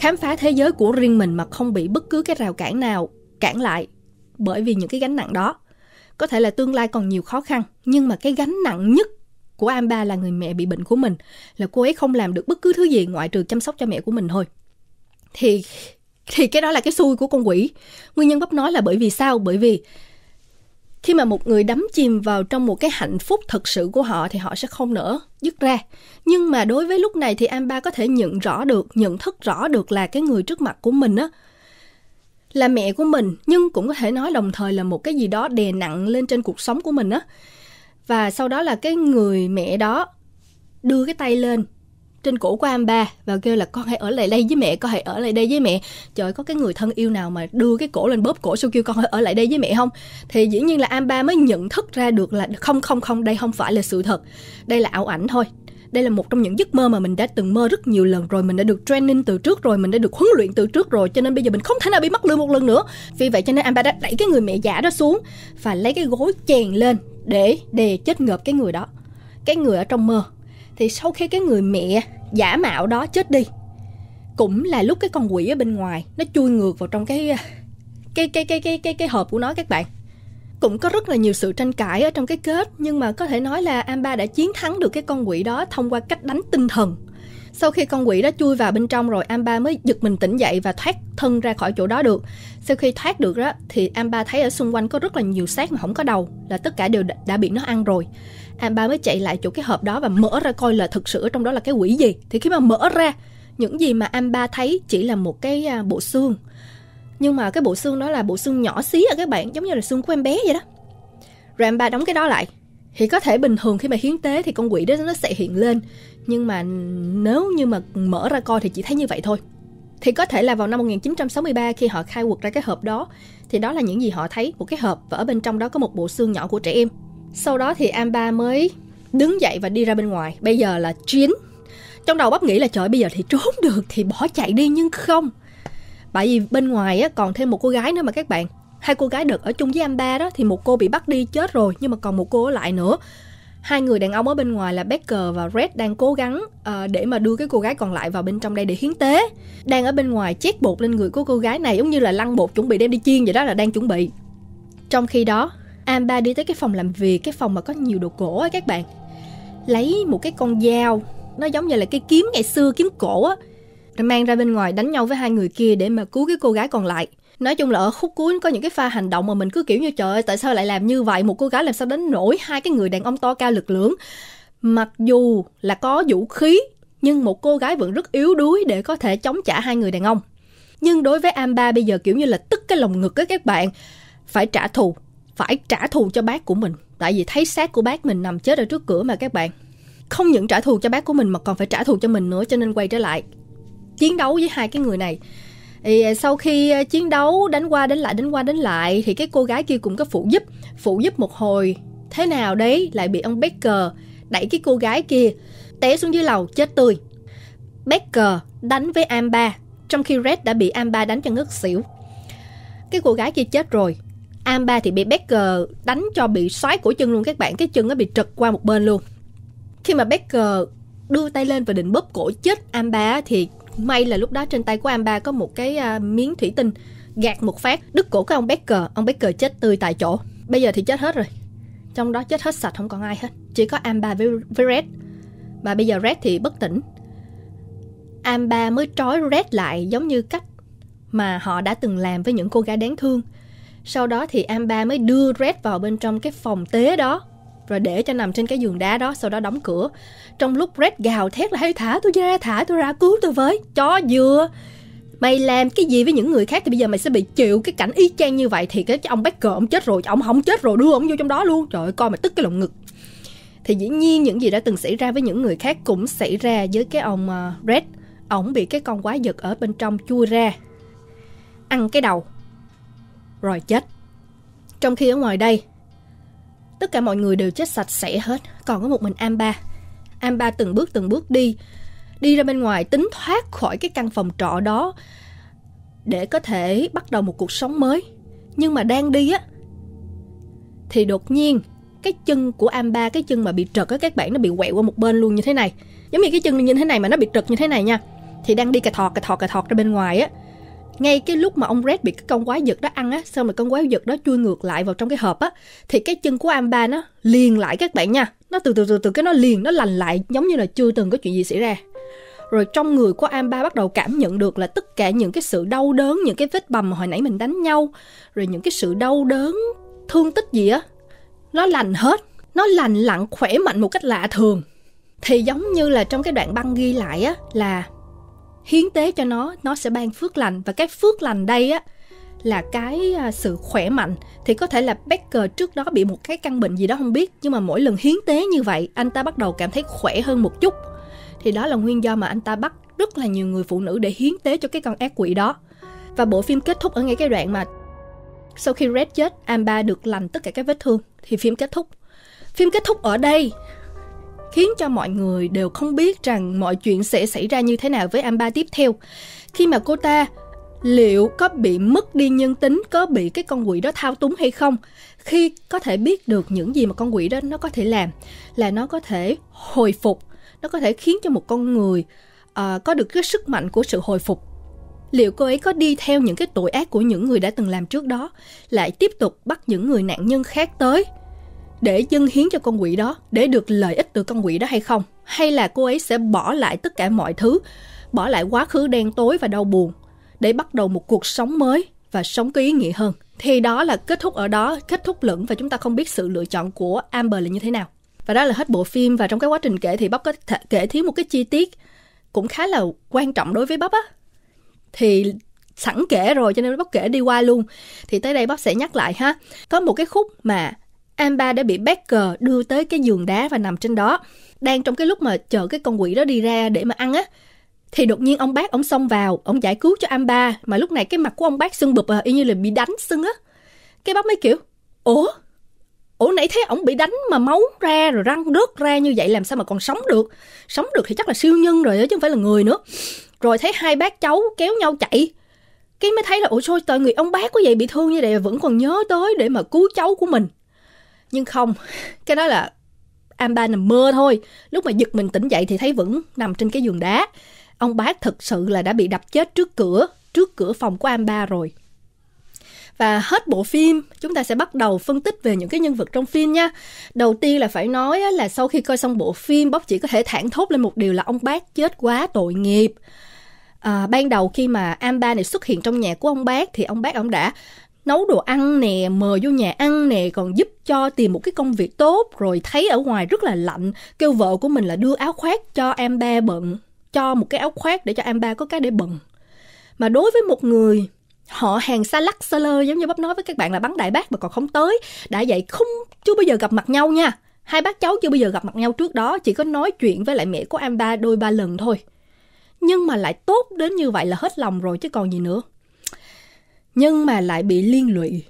khám phá thế giới của riêng mình mà không bị bất cứ cái rào cản nào cản lại bởi vì những cái gánh nặng đó. Có thể là tương lai còn nhiều khó khăn, nhưng mà cái gánh nặng nhất của Amba là người mẹ bị bệnh của mình, là cô ấy không làm được bất cứ thứ gì ngoại trừ chăm sóc cho mẹ của mình thôi. Thì thì cái đó là cái xui của con quỷ nguyên nhân bắp nói là bởi vì sao bởi vì khi mà một người đắm chìm vào trong một cái hạnh phúc thật sự của họ thì họ sẽ không nữa dứt ra nhưng mà đối với lúc này thì amba có thể nhận rõ được nhận thức rõ được là cái người trước mặt của mình á là mẹ của mình nhưng cũng có thể nói đồng thời là một cái gì đó đè nặng lên trên cuộc sống của mình á và sau đó là cái người mẹ đó đưa cái tay lên trên cổ của Amba và kêu là con hãy ở lại đây với mẹ con hãy ở lại đây với mẹ trời có cái người thân yêu nào mà đưa cái cổ lên bóp cổ xong kêu con hãy ở lại đây với mẹ không thì dĩ nhiên là Amba mới nhận thức ra được là không không không đây không phải là sự thật đây là ảo ảnh thôi đây là một trong những giấc mơ mà mình đã từng mơ rất nhiều lần rồi mình đã được training từ trước rồi mình đã được huấn luyện từ trước rồi cho nên bây giờ mình không thể nào bị mất lương một lần nữa vì vậy cho nên Amba đã đẩy cái người mẹ giả đó xuống và lấy cái gối chèn lên để đè chết ngợp cái người đó cái người ở trong mơ thì sau khi cái người mẹ giả mạo đó chết đi cũng là lúc cái con quỷ ở bên ngoài nó chui ngược vào trong cái cái cái cái cái cái, cái hộp của nó các bạn cũng có rất là nhiều sự tranh cãi ở trong cái kết nhưng mà có thể nói là Amba đã chiến thắng được cái con quỷ đó thông qua cách đánh tinh thần sau khi con quỷ đó chui vào bên trong rồi Amba mới giật mình tỉnh dậy và thoát thân ra khỏi chỗ đó được sau khi thoát được đó thì Amba thấy ở xung quanh có rất là nhiều xác mà không có đầu là tất cả đều đã bị nó ăn rồi. Amba mới chạy lại chỗ cái hộp đó và mở ra coi là thực sự ở trong đó là cái quỷ gì. Thì khi mà mở ra những gì mà Amba thấy chỉ là một cái à, bộ xương nhưng mà cái bộ xương đó là bộ xương nhỏ xí à các bạn giống như là xương của em bé vậy đó rồi em đóng cái đó lại thì có thể bình thường khi mà hiến tế thì con quỷ đó nó sẽ hiện lên nhưng mà nếu như mà mở ra coi thì chỉ thấy như vậy thôi thì có thể là vào năm 1963 khi họ khai quật ra cái hộp đó thì đó là những gì họ thấy một cái hộp và ở bên trong đó có một bộ xương nhỏ của trẻ em. Sau đó thì Amba mới đứng dậy và đi ra bên ngoài. Bây giờ là chiến. Trong đầu bắp nghĩ là trời bây giờ thì trốn được thì bỏ chạy đi nhưng không. Bởi vì bên ngoài á, còn thêm một cô gái nữa mà các bạn. Hai cô gái được ở chung với Amba đó thì một cô bị bắt đi chết rồi nhưng mà còn một cô ở lại nữa hai người đàn ông ở bên ngoài là Becker và Red đang cố gắng uh, để mà đưa cái cô gái còn lại vào bên trong đây để hiến tế đang ở bên ngoài chét bột lên người của cô gái này giống như là lăn bột chuẩn bị đem đi chiên vậy đó là đang chuẩn bị trong khi đó Amber đi tới cái phòng làm việc cái phòng mà có nhiều đồ cổ á các bạn lấy một cái con dao nó giống như là cái kiếm ngày xưa kiếm cổ á rồi mang ra bên ngoài đánh nhau với hai người kia để mà cứu cái cô gái còn lại nói chung là ở khúc cuối có những cái pha hành động mà mình cứ kiểu như trời ơi tại sao lại làm như vậy một cô gái làm sao đánh nổi hai cái người đàn ông to cao lực lưỡng mặc dù là có vũ khí nhưng một cô gái vẫn rất yếu đuối để có thể chống trả hai người đàn ông nhưng đối với Amba bây giờ kiểu như là tức cái lồng ngực á các bạn phải trả thù phải trả thù cho bác của mình tại vì thấy xác của bác mình nằm chết ở trước cửa mà các bạn không những trả thù cho bác của mình mà còn phải trả thù cho mình nữa cho nên quay trở lại chiến đấu với hai cái người này thì à, sau khi à, chiến đấu đánh qua đánh lại đánh qua đánh lại thì cái cô gái kia cũng có phụ giúp phụ giúp một hồi thế nào đấy lại bị ông Becker đẩy cái cô gái kia té xuống dưới lầu chết tươi Becker đánh với Amba trong khi Red đã bị Amba đánh cho ngất xỉu cái cô gái kia chết rồi Amba thì bị Becker đánh cho bị xoáy cổ chân luôn các bạn cái chân nó bị trật qua một bên luôn khi mà Becker đưa tay lên và định bóp cổ chết Amba thì May là lúc đó trên tay của Amba có một cái uh, miếng thủy tinh gạt một phát đứt cổ của ông Becker, ông Becker chết tươi tại chỗ. Bây giờ thì chết hết rồi. Trong đó chết hết sạch không còn ai hết, chỉ có Amba với, với Red. Mà bây giờ Red thì bất tỉnh. Amba mới trói Red lại giống như cách mà họ đã từng làm với những cô gái đáng thương. Sau đó thì Amba mới đưa Red vào bên trong cái phòng tế đó rồi để cho nằm trên cái giường đá đó sau đó đóng cửa trong lúc Red gào thét là hay thả tôi ra thả tôi ra cứu tôi với chó dừa mày làm cái gì với những người khác thì bây giờ mày sẽ bị chịu cái cảnh y chang như vậy thì cái, cái ông cờ ông chết rồi ông không chết rồi đưa ông vô trong đó luôn trời ơi coi mày tức cái lồng ngực thì dĩ nhiên những gì đã từng xảy ra với những người khác cũng xảy ra với cái ông ờ, Red ổng bị cái con quái vật ở bên trong chui ra ăn cái đầu rồi chết trong khi ở ngoài đây Tất cả mọi người đều chết sạch sẽ hết, còn có một mình Amba. Amba từng bước từng bước đi, đi ra bên ngoài tính thoát khỏi cái căn phòng trọ đó để có thể bắt đầu một cuộc sống mới. Nhưng mà đang đi á thì đột nhiên cái chân của Amba, cái chân mà bị trật á các bạn nó bị quẹo qua một bên luôn như thế này. Giống như cái chân như thế này mà nó bị trật như thế này nha. Thì đang đi cà thọt cà thọt cà thọt ra bên ngoài á ngay cái lúc mà ông Red bị cái con quái vật đó ăn á, xong rồi con quái vật đó chui ngược lại vào trong cái hộp á, thì cái chân của Amba nó liền lại các bạn nha. Nó từ từ từ từ cái nó liền, nó lành lại giống như là chưa từng có chuyện gì xảy ra. Rồi trong người của Amba bắt đầu cảm nhận được là tất cả những cái sự đau đớn, những cái vết bầm mà hồi nãy mình đánh nhau, rồi những cái sự đau đớn, thương tích gì á, nó lành hết. Nó lành lặn khỏe mạnh một cách lạ thường. Thì giống như là trong cái đoạn băng ghi lại á là hiến tế cho nó nó sẽ ban phước lành và cái phước lành đây á là cái à, sự khỏe mạnh thì có thể là Becker trước đó bị một cái căn bệnh gì đó không biết nhưng mà mỗi lần hiến tế như vậy anh ta bắt đầu cảm thấy khỏe hơn một chút thì đó là nguyên do mà anh ta bắt rất là nhiều người phụ nữ để hiến tế cho cái con ác quỷ đó và bộ phim kết thúc ở ngay cái đoạn mà sau khi Red chết Amba được lành tất cả các vết thương thì phim kết thúc phim kết thúc ở đây khiến cho mọi người đều không biết rằng mọi chuyện sẽ xảy ra như thế nào với Amba tiếp theo. Khi mà cô ta liệu có bị mất đi nhân tính, có bị cái con quỷ đó thao túng hay không? Khi có thể biết được những gì mà con quỷ đó nó có thể làm là nó có thể hồi phục, nó có thể khiến cho một con người uh, có được cái sức mạnh của sự hồi phục liệu cô ấy có đi theo những cái tội ác của những người đã từng làm trước đó lại tiếp tục bắt những người nạn nhân khác tới để dâng hiến cho con quỷ đó để được lợi ích từ con quỷ đó hay không hay là cô ấy sẽ bỏ lại tất cả mọi thứ bỏ lại quá khứ đen tối và đau buồn để bắt đầu một cuộc sống mới và sống có ý nghĩa hơn thì đó là kết thúc ở đó kết thúc lửng và chúng ta không biết sự lựa chọn của Amber là như thế nào và đó là hết bộ phim và trong cái quá trình kể thì bắp có thể kể thiếu một cái chi tiết cũng khá là quan trọng đối với bắp á thì sẵn kể rồi cho nên bắp kể đi qua luôn thì tới đây bắp sẽ nhắc lại ha có một cái khúc mà Amber đã bị Becker đưa tới cái giường đá và nằm trên đó. Đang trong cái lúc mà chở cái con quỷ đó đi ra để mà ăn á, thì đột nhiên ông bác ông xông vào, ông giải cứu cho Amber mà lúc này cái mặt của ông bác sưng bụp à, y như là bị đánh sưng á. Cái bác mới kiểu, ủa? Ủa nãy thấy ông bị đánh mà máu ra rồi răng rớt ra như vậy làm sao mà còn sống được? Sống được thì chắc là siêu nhân rồi chứ không phải là người nữa. Rồi thấy hai bác cháu kéo nhau chạy, cái mới thấy là ủa thôi tội người ông bác có vậy bị thương như vậy vẫn còn nhớ tới để mà cứu cháu của mình nhưng không cái đó là Amba nằm mơ thôi lúc mà giật mình tỉnh dậy thì thấy vẫn nằm trên cái giường đá ông bác thực sự là đã bị đập chết trước cửa trước cửa phòng của Amba rồi và hết bộ phim chúng ta sẽ bắt đầu phân tích về những cái nhân vật trong phim nha đầu tiên là phải nói là sau khi coi xong bộ phim bóc chỉ có thể thản thốt lên một điều là ông bác chết quá tội nghiệp à, ban đầu khi mà Amba này xuất hiện trong nhà của ông bác thì ông bác ông đã nấu đồ ăn nè mời vô nhà ăn nè còn giúp cho tìm một cái công việc tốt rồi thấy ở ngoài rất là lạnh kêu vợ của mình là đưa áo khoác cho em ba bận cho một cái áo khoác để cho em ba có cái để bận mà đối với một người họ hàng xa lắc xa lơ giống như bắp nói với các bạn là bắn đại bác mà còn không tới đã vậy không chưa bao giờ gặp mặt nhau nha hai bác cháu chưa bao giờ gặp mặt nhau trước đó chỉ có nói chuyện với lại mẹ của em ba đôi ba lần thôi nhưng mà lại tốt đến như vậy là hết lòng rồi chứ còn gì nữa nhưng mà lại bị liên lụy,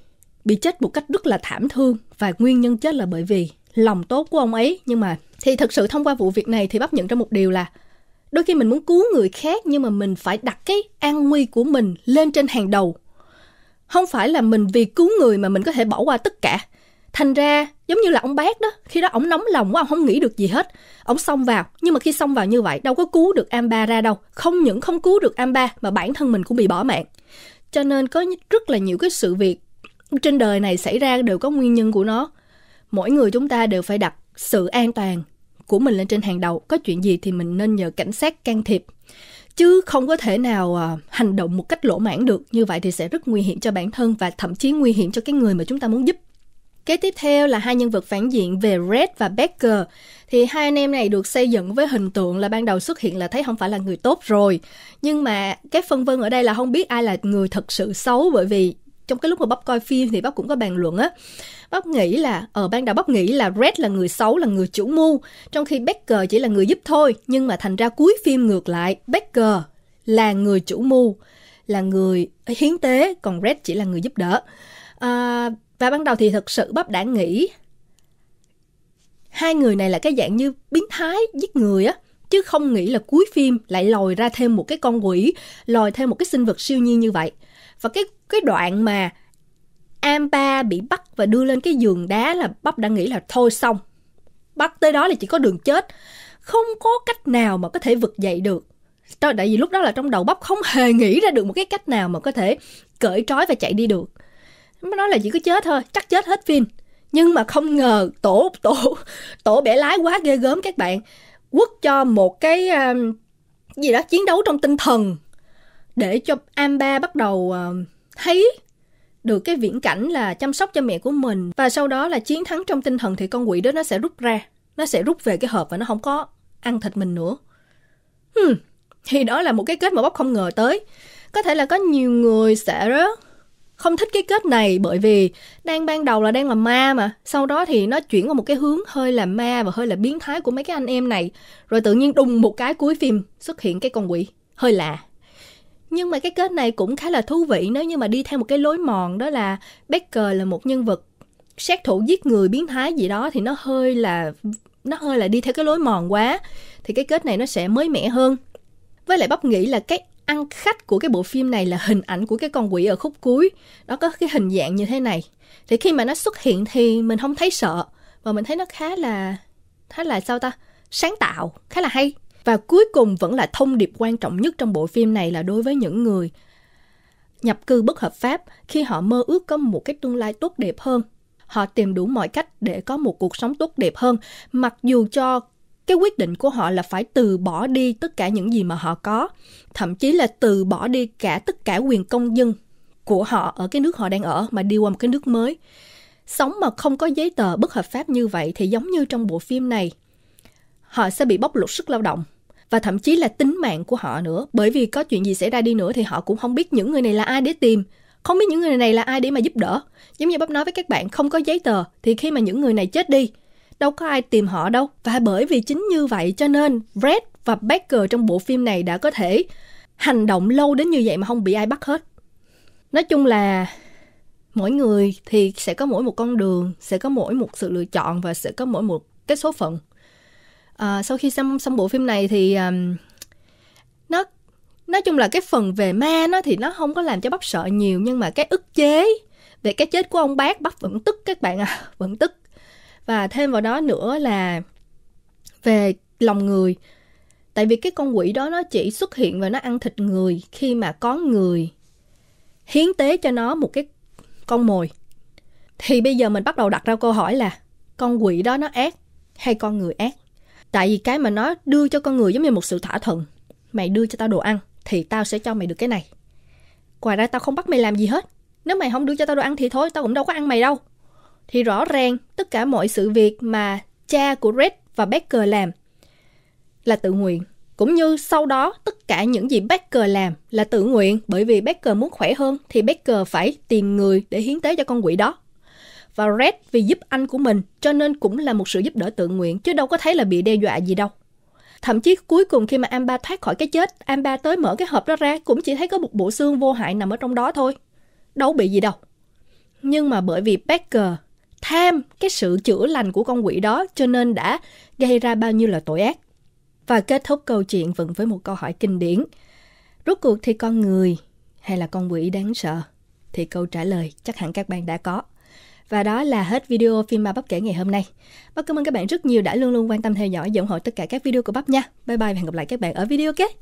bị chết một cách rất là thảm thương và nguyên nhân chết là bởi vì lòng tốt của ông ấy nhưng mà thì thật sự thông qua vụ việc này thì bắp nhận ra một điều là đôi khi mình muốn cứu người khác nhưng mà mình phải đặt cái an nguy của mình lên trên hàng đầu không phải là mình vì cứu người mà mình có thể bỏ qua tất cả thành ra giống như là ông bác đó khi đó ông nóng lòng quá ông không nghĩ được gì hết ông xông vào nhưng mà khi xông vào như vậy đâu có cứu được amba ra đâu không những không cứu được amba mà bản thân mình cũng bị bỏ mạng cho nên có rất là nhiều cái sự việc trên đời này xảy ra đều có nguyên nhân của nó mỗi người chúng ta đều phải đặt sự an toàn của mình lên trên hàng đầu có chuyện gì thì mình nên nhờ cảnh sát can thiệp chứ không có thể nào à, hành động một cách lỗ mãn được như vậy thì sẽ rất nguy hiểm cho bản thân và thậm chí nguy hiểm cho cái người mà chúng ta muốn giúp Kế tiếp theo là hai nhân vật phản diện về Red và Becker. Thì hai anh em này được xây dựng với hình tượng là ban đầu xuất hiện là thấy không phải là người tốt rồi. Nhưng mà cái phân vân ở đây là không biết ai là người thật sự xấu bởi vì trong cái lúc mà bắp coi phim thì bắp cũng có bàn luận á bắp nghĩ là ở ờ, ban đầu bắp nghĩ là red là người xấu là người chủ mưu trong khi becker chỉ là người giúp thôi nhưng mà thành ra cuối phim ngược lại becker là người chủ mưu là người hiến tế còn red chỉ là người giúp đỡ à, và ban đầu thì thực sự bắp đã nghĩ hai người này là cái dạng như biến thái giết người á chứ không nghĩ là cuối phim lại lòi ra thêm một cái con quỷ, lòi thêm một cái sinh vật siêu nhiên như vậy. Và cái cái đoạn mà amba bị bắt và đưa lên cái giường đá là Bắp đã nghĩ là thôi xong. Bắt tới đó là chỉ có đường chết. Không có cách nào mà có thể vực dậy được. Tại vì lúc đó là trong đầu Bắp không hề nghĩ ra được một cái cách nào mà có thể cởi trói và chạy đi được nó nói là chỉ có chết thôi chắc chết hết phim nhưng mà không ngờ tổ tổ tổ bẻ lái quá ghê gớm các bạn quất cho một cái um, gì đó chiến đấu trong tinh thần để cho Amba bắt đầu uh, thấy được cái viễn cảnh là chăm sóc cho mẹ của mình và sau đó là chiến thắng trong tinh thần thì con quỷ đó nó sẽ rút ra nó sẽ rút về cái hộp và nó không có ăn thịt mình nữa hmm. thì đó là một cái kết mà bóc không ngờ tới có thể là có nhiều người sẽ không thích cái kết này bởi vì đang ban đầu là đang là ma mà sau đó thì nó chuyển qua một cái hướng hơi là ma và hơi là biến thái của mấy cái anh em này rồi tự nhiên đùng một cái cuối phim xuất hiện cái con quỷ hơi lạ nhưng mà cái kết này cũng khá là thú vị nếu như mà đi theo một cái lối mòn đó là Baker là một nhân vật sát thủ giết người biến thái gì đó thì nó hơi là nó hơi là đi theo cái lối mòn quá thì cái kết này nó sẽ mới mẻ hơn với lại bắp nghĩ là cái ăn khách của cái bộ phim này là hình ảnh của cái con quỷ ở khúc cuối nó có cái hình dạng như thế này thì khi mà nó xuất hiện thì mình không thấy sợ mà mình thấy nó khá là khá là sao ta sáng tạo khá là hay và cuối cùng vẫn là thông điệp quan trọng nhất trong bộ phim này là đối với những người nhập cư bất hợp pháp khi họ mơ ước có một cái tương lai tốt đẹp hơn họ tìm đủ mọi cách để có một cuộc sống tốt đẹp hơn mặc dù cho cái quyết định của họ là phải từ bỏ đi tất cả những gì mà họ có thậm chí là từ bỏ đi cả tất cả quyền công dân của họ ở cái nước họ đang ở mà đi qua một cái nước mới sống mà không có giấy tờ bất hợp pháp như vậy thì giống như trong bộ phim này họ sẽ bị bóc lột sức lao động và thậm chí là tính mạng của họ nữa bởi vì có chuyện gì xảy ra đi nữa thì họ cũng không biết những người này là ai để tìm không biết những người này là ai để mà giúp đỡ giống như bắp nói với các bạn không có giấy tờ thì khi mà những người này chết đi đâu có ai tìm họ đâu. Và bởi vì chính như vậy cho nên Red và Baker trong bộ phim này đã có thể hành động lâu đến như vậy mà không bị ai bắt hết. Nói chung là mỗi người thì sẽ có mỗi một con đường, sẽ có mỗi một sự lựa chọn và sẽ có mỗi một cái số phận. À, sau khi xem xong bộ phim này thì um, nó nói chung là cái phần về ma nó thì nó không có làm cho bác sợ nhiều nhưng mà cái ức chế về cái chết của ông bác bác vẫn tức các bạn à vẫn tức và thêm vào đó nữa là về lòng người tại vì cái con quỷ đó nó chỉ xuất hiện và nó ăn thịt người khi mà có người hiến tế cho nó một cái con mồi thì bây giờ mình bắt đầu đặt ra câu hỏi là con quỷ đó nó ác hay con người ác tại vì cái mà nó đưa cho con người giống như một sự thỏa thuận mày đưa cho tao đồ ăn thì tao sẽ cho mày được cái này ngoài ra tao không bắt mày làm gì hết nếu mày không đưa cho tao đồ ăn thì thôi tao cũng đâu có ăn mày đâu thì rõ ràng tất cả mọi sự việc mà cha của Red và Becker làm là tự nguyện. Cũng như sau đó tất cả những gì Becker làm là tự nguyện bởi vì Becker muốn khỏe hơn thì Becker phải tìm người để hiến tế cho con quỷ đó. Và Red vì giúp anh của mình cho nên cũng là một sự giúp đỡ tự nguyện chứ đâu có thấy là bị đe dọa gì đâu. Thậm chí cuối cùng khi mà Amba thoát khỏi cái chết, Amba tới mở cái hộp đó ra cũng chỉ thấy có một bộ xương vô hại nằm ở trong đó thôi. Đâu bị gì đâu. Nhưng mà bởi vì Becker tham cái sự chữa lành của con quỷ đó cho nên đã gây ra bao nhiêu là tội ác. Và kết thúc câu chuyện vẫn với một câu hỏi kinh điển. Rốt cuộc thì con người hay là con quỷ đáng sợ? Thì câu trả lời chắc hẳn các bạn đã có. Và đó là hết video phim ma bắp kể ngày hôm nay. Bắp cảm ơn các bạn rất nhiều đã luôn luôn quan tâm theo dõi và ủng hộ tất cả các video của Bắp nha. Bye bye và hẹn gặp lại các bạn ở video kế.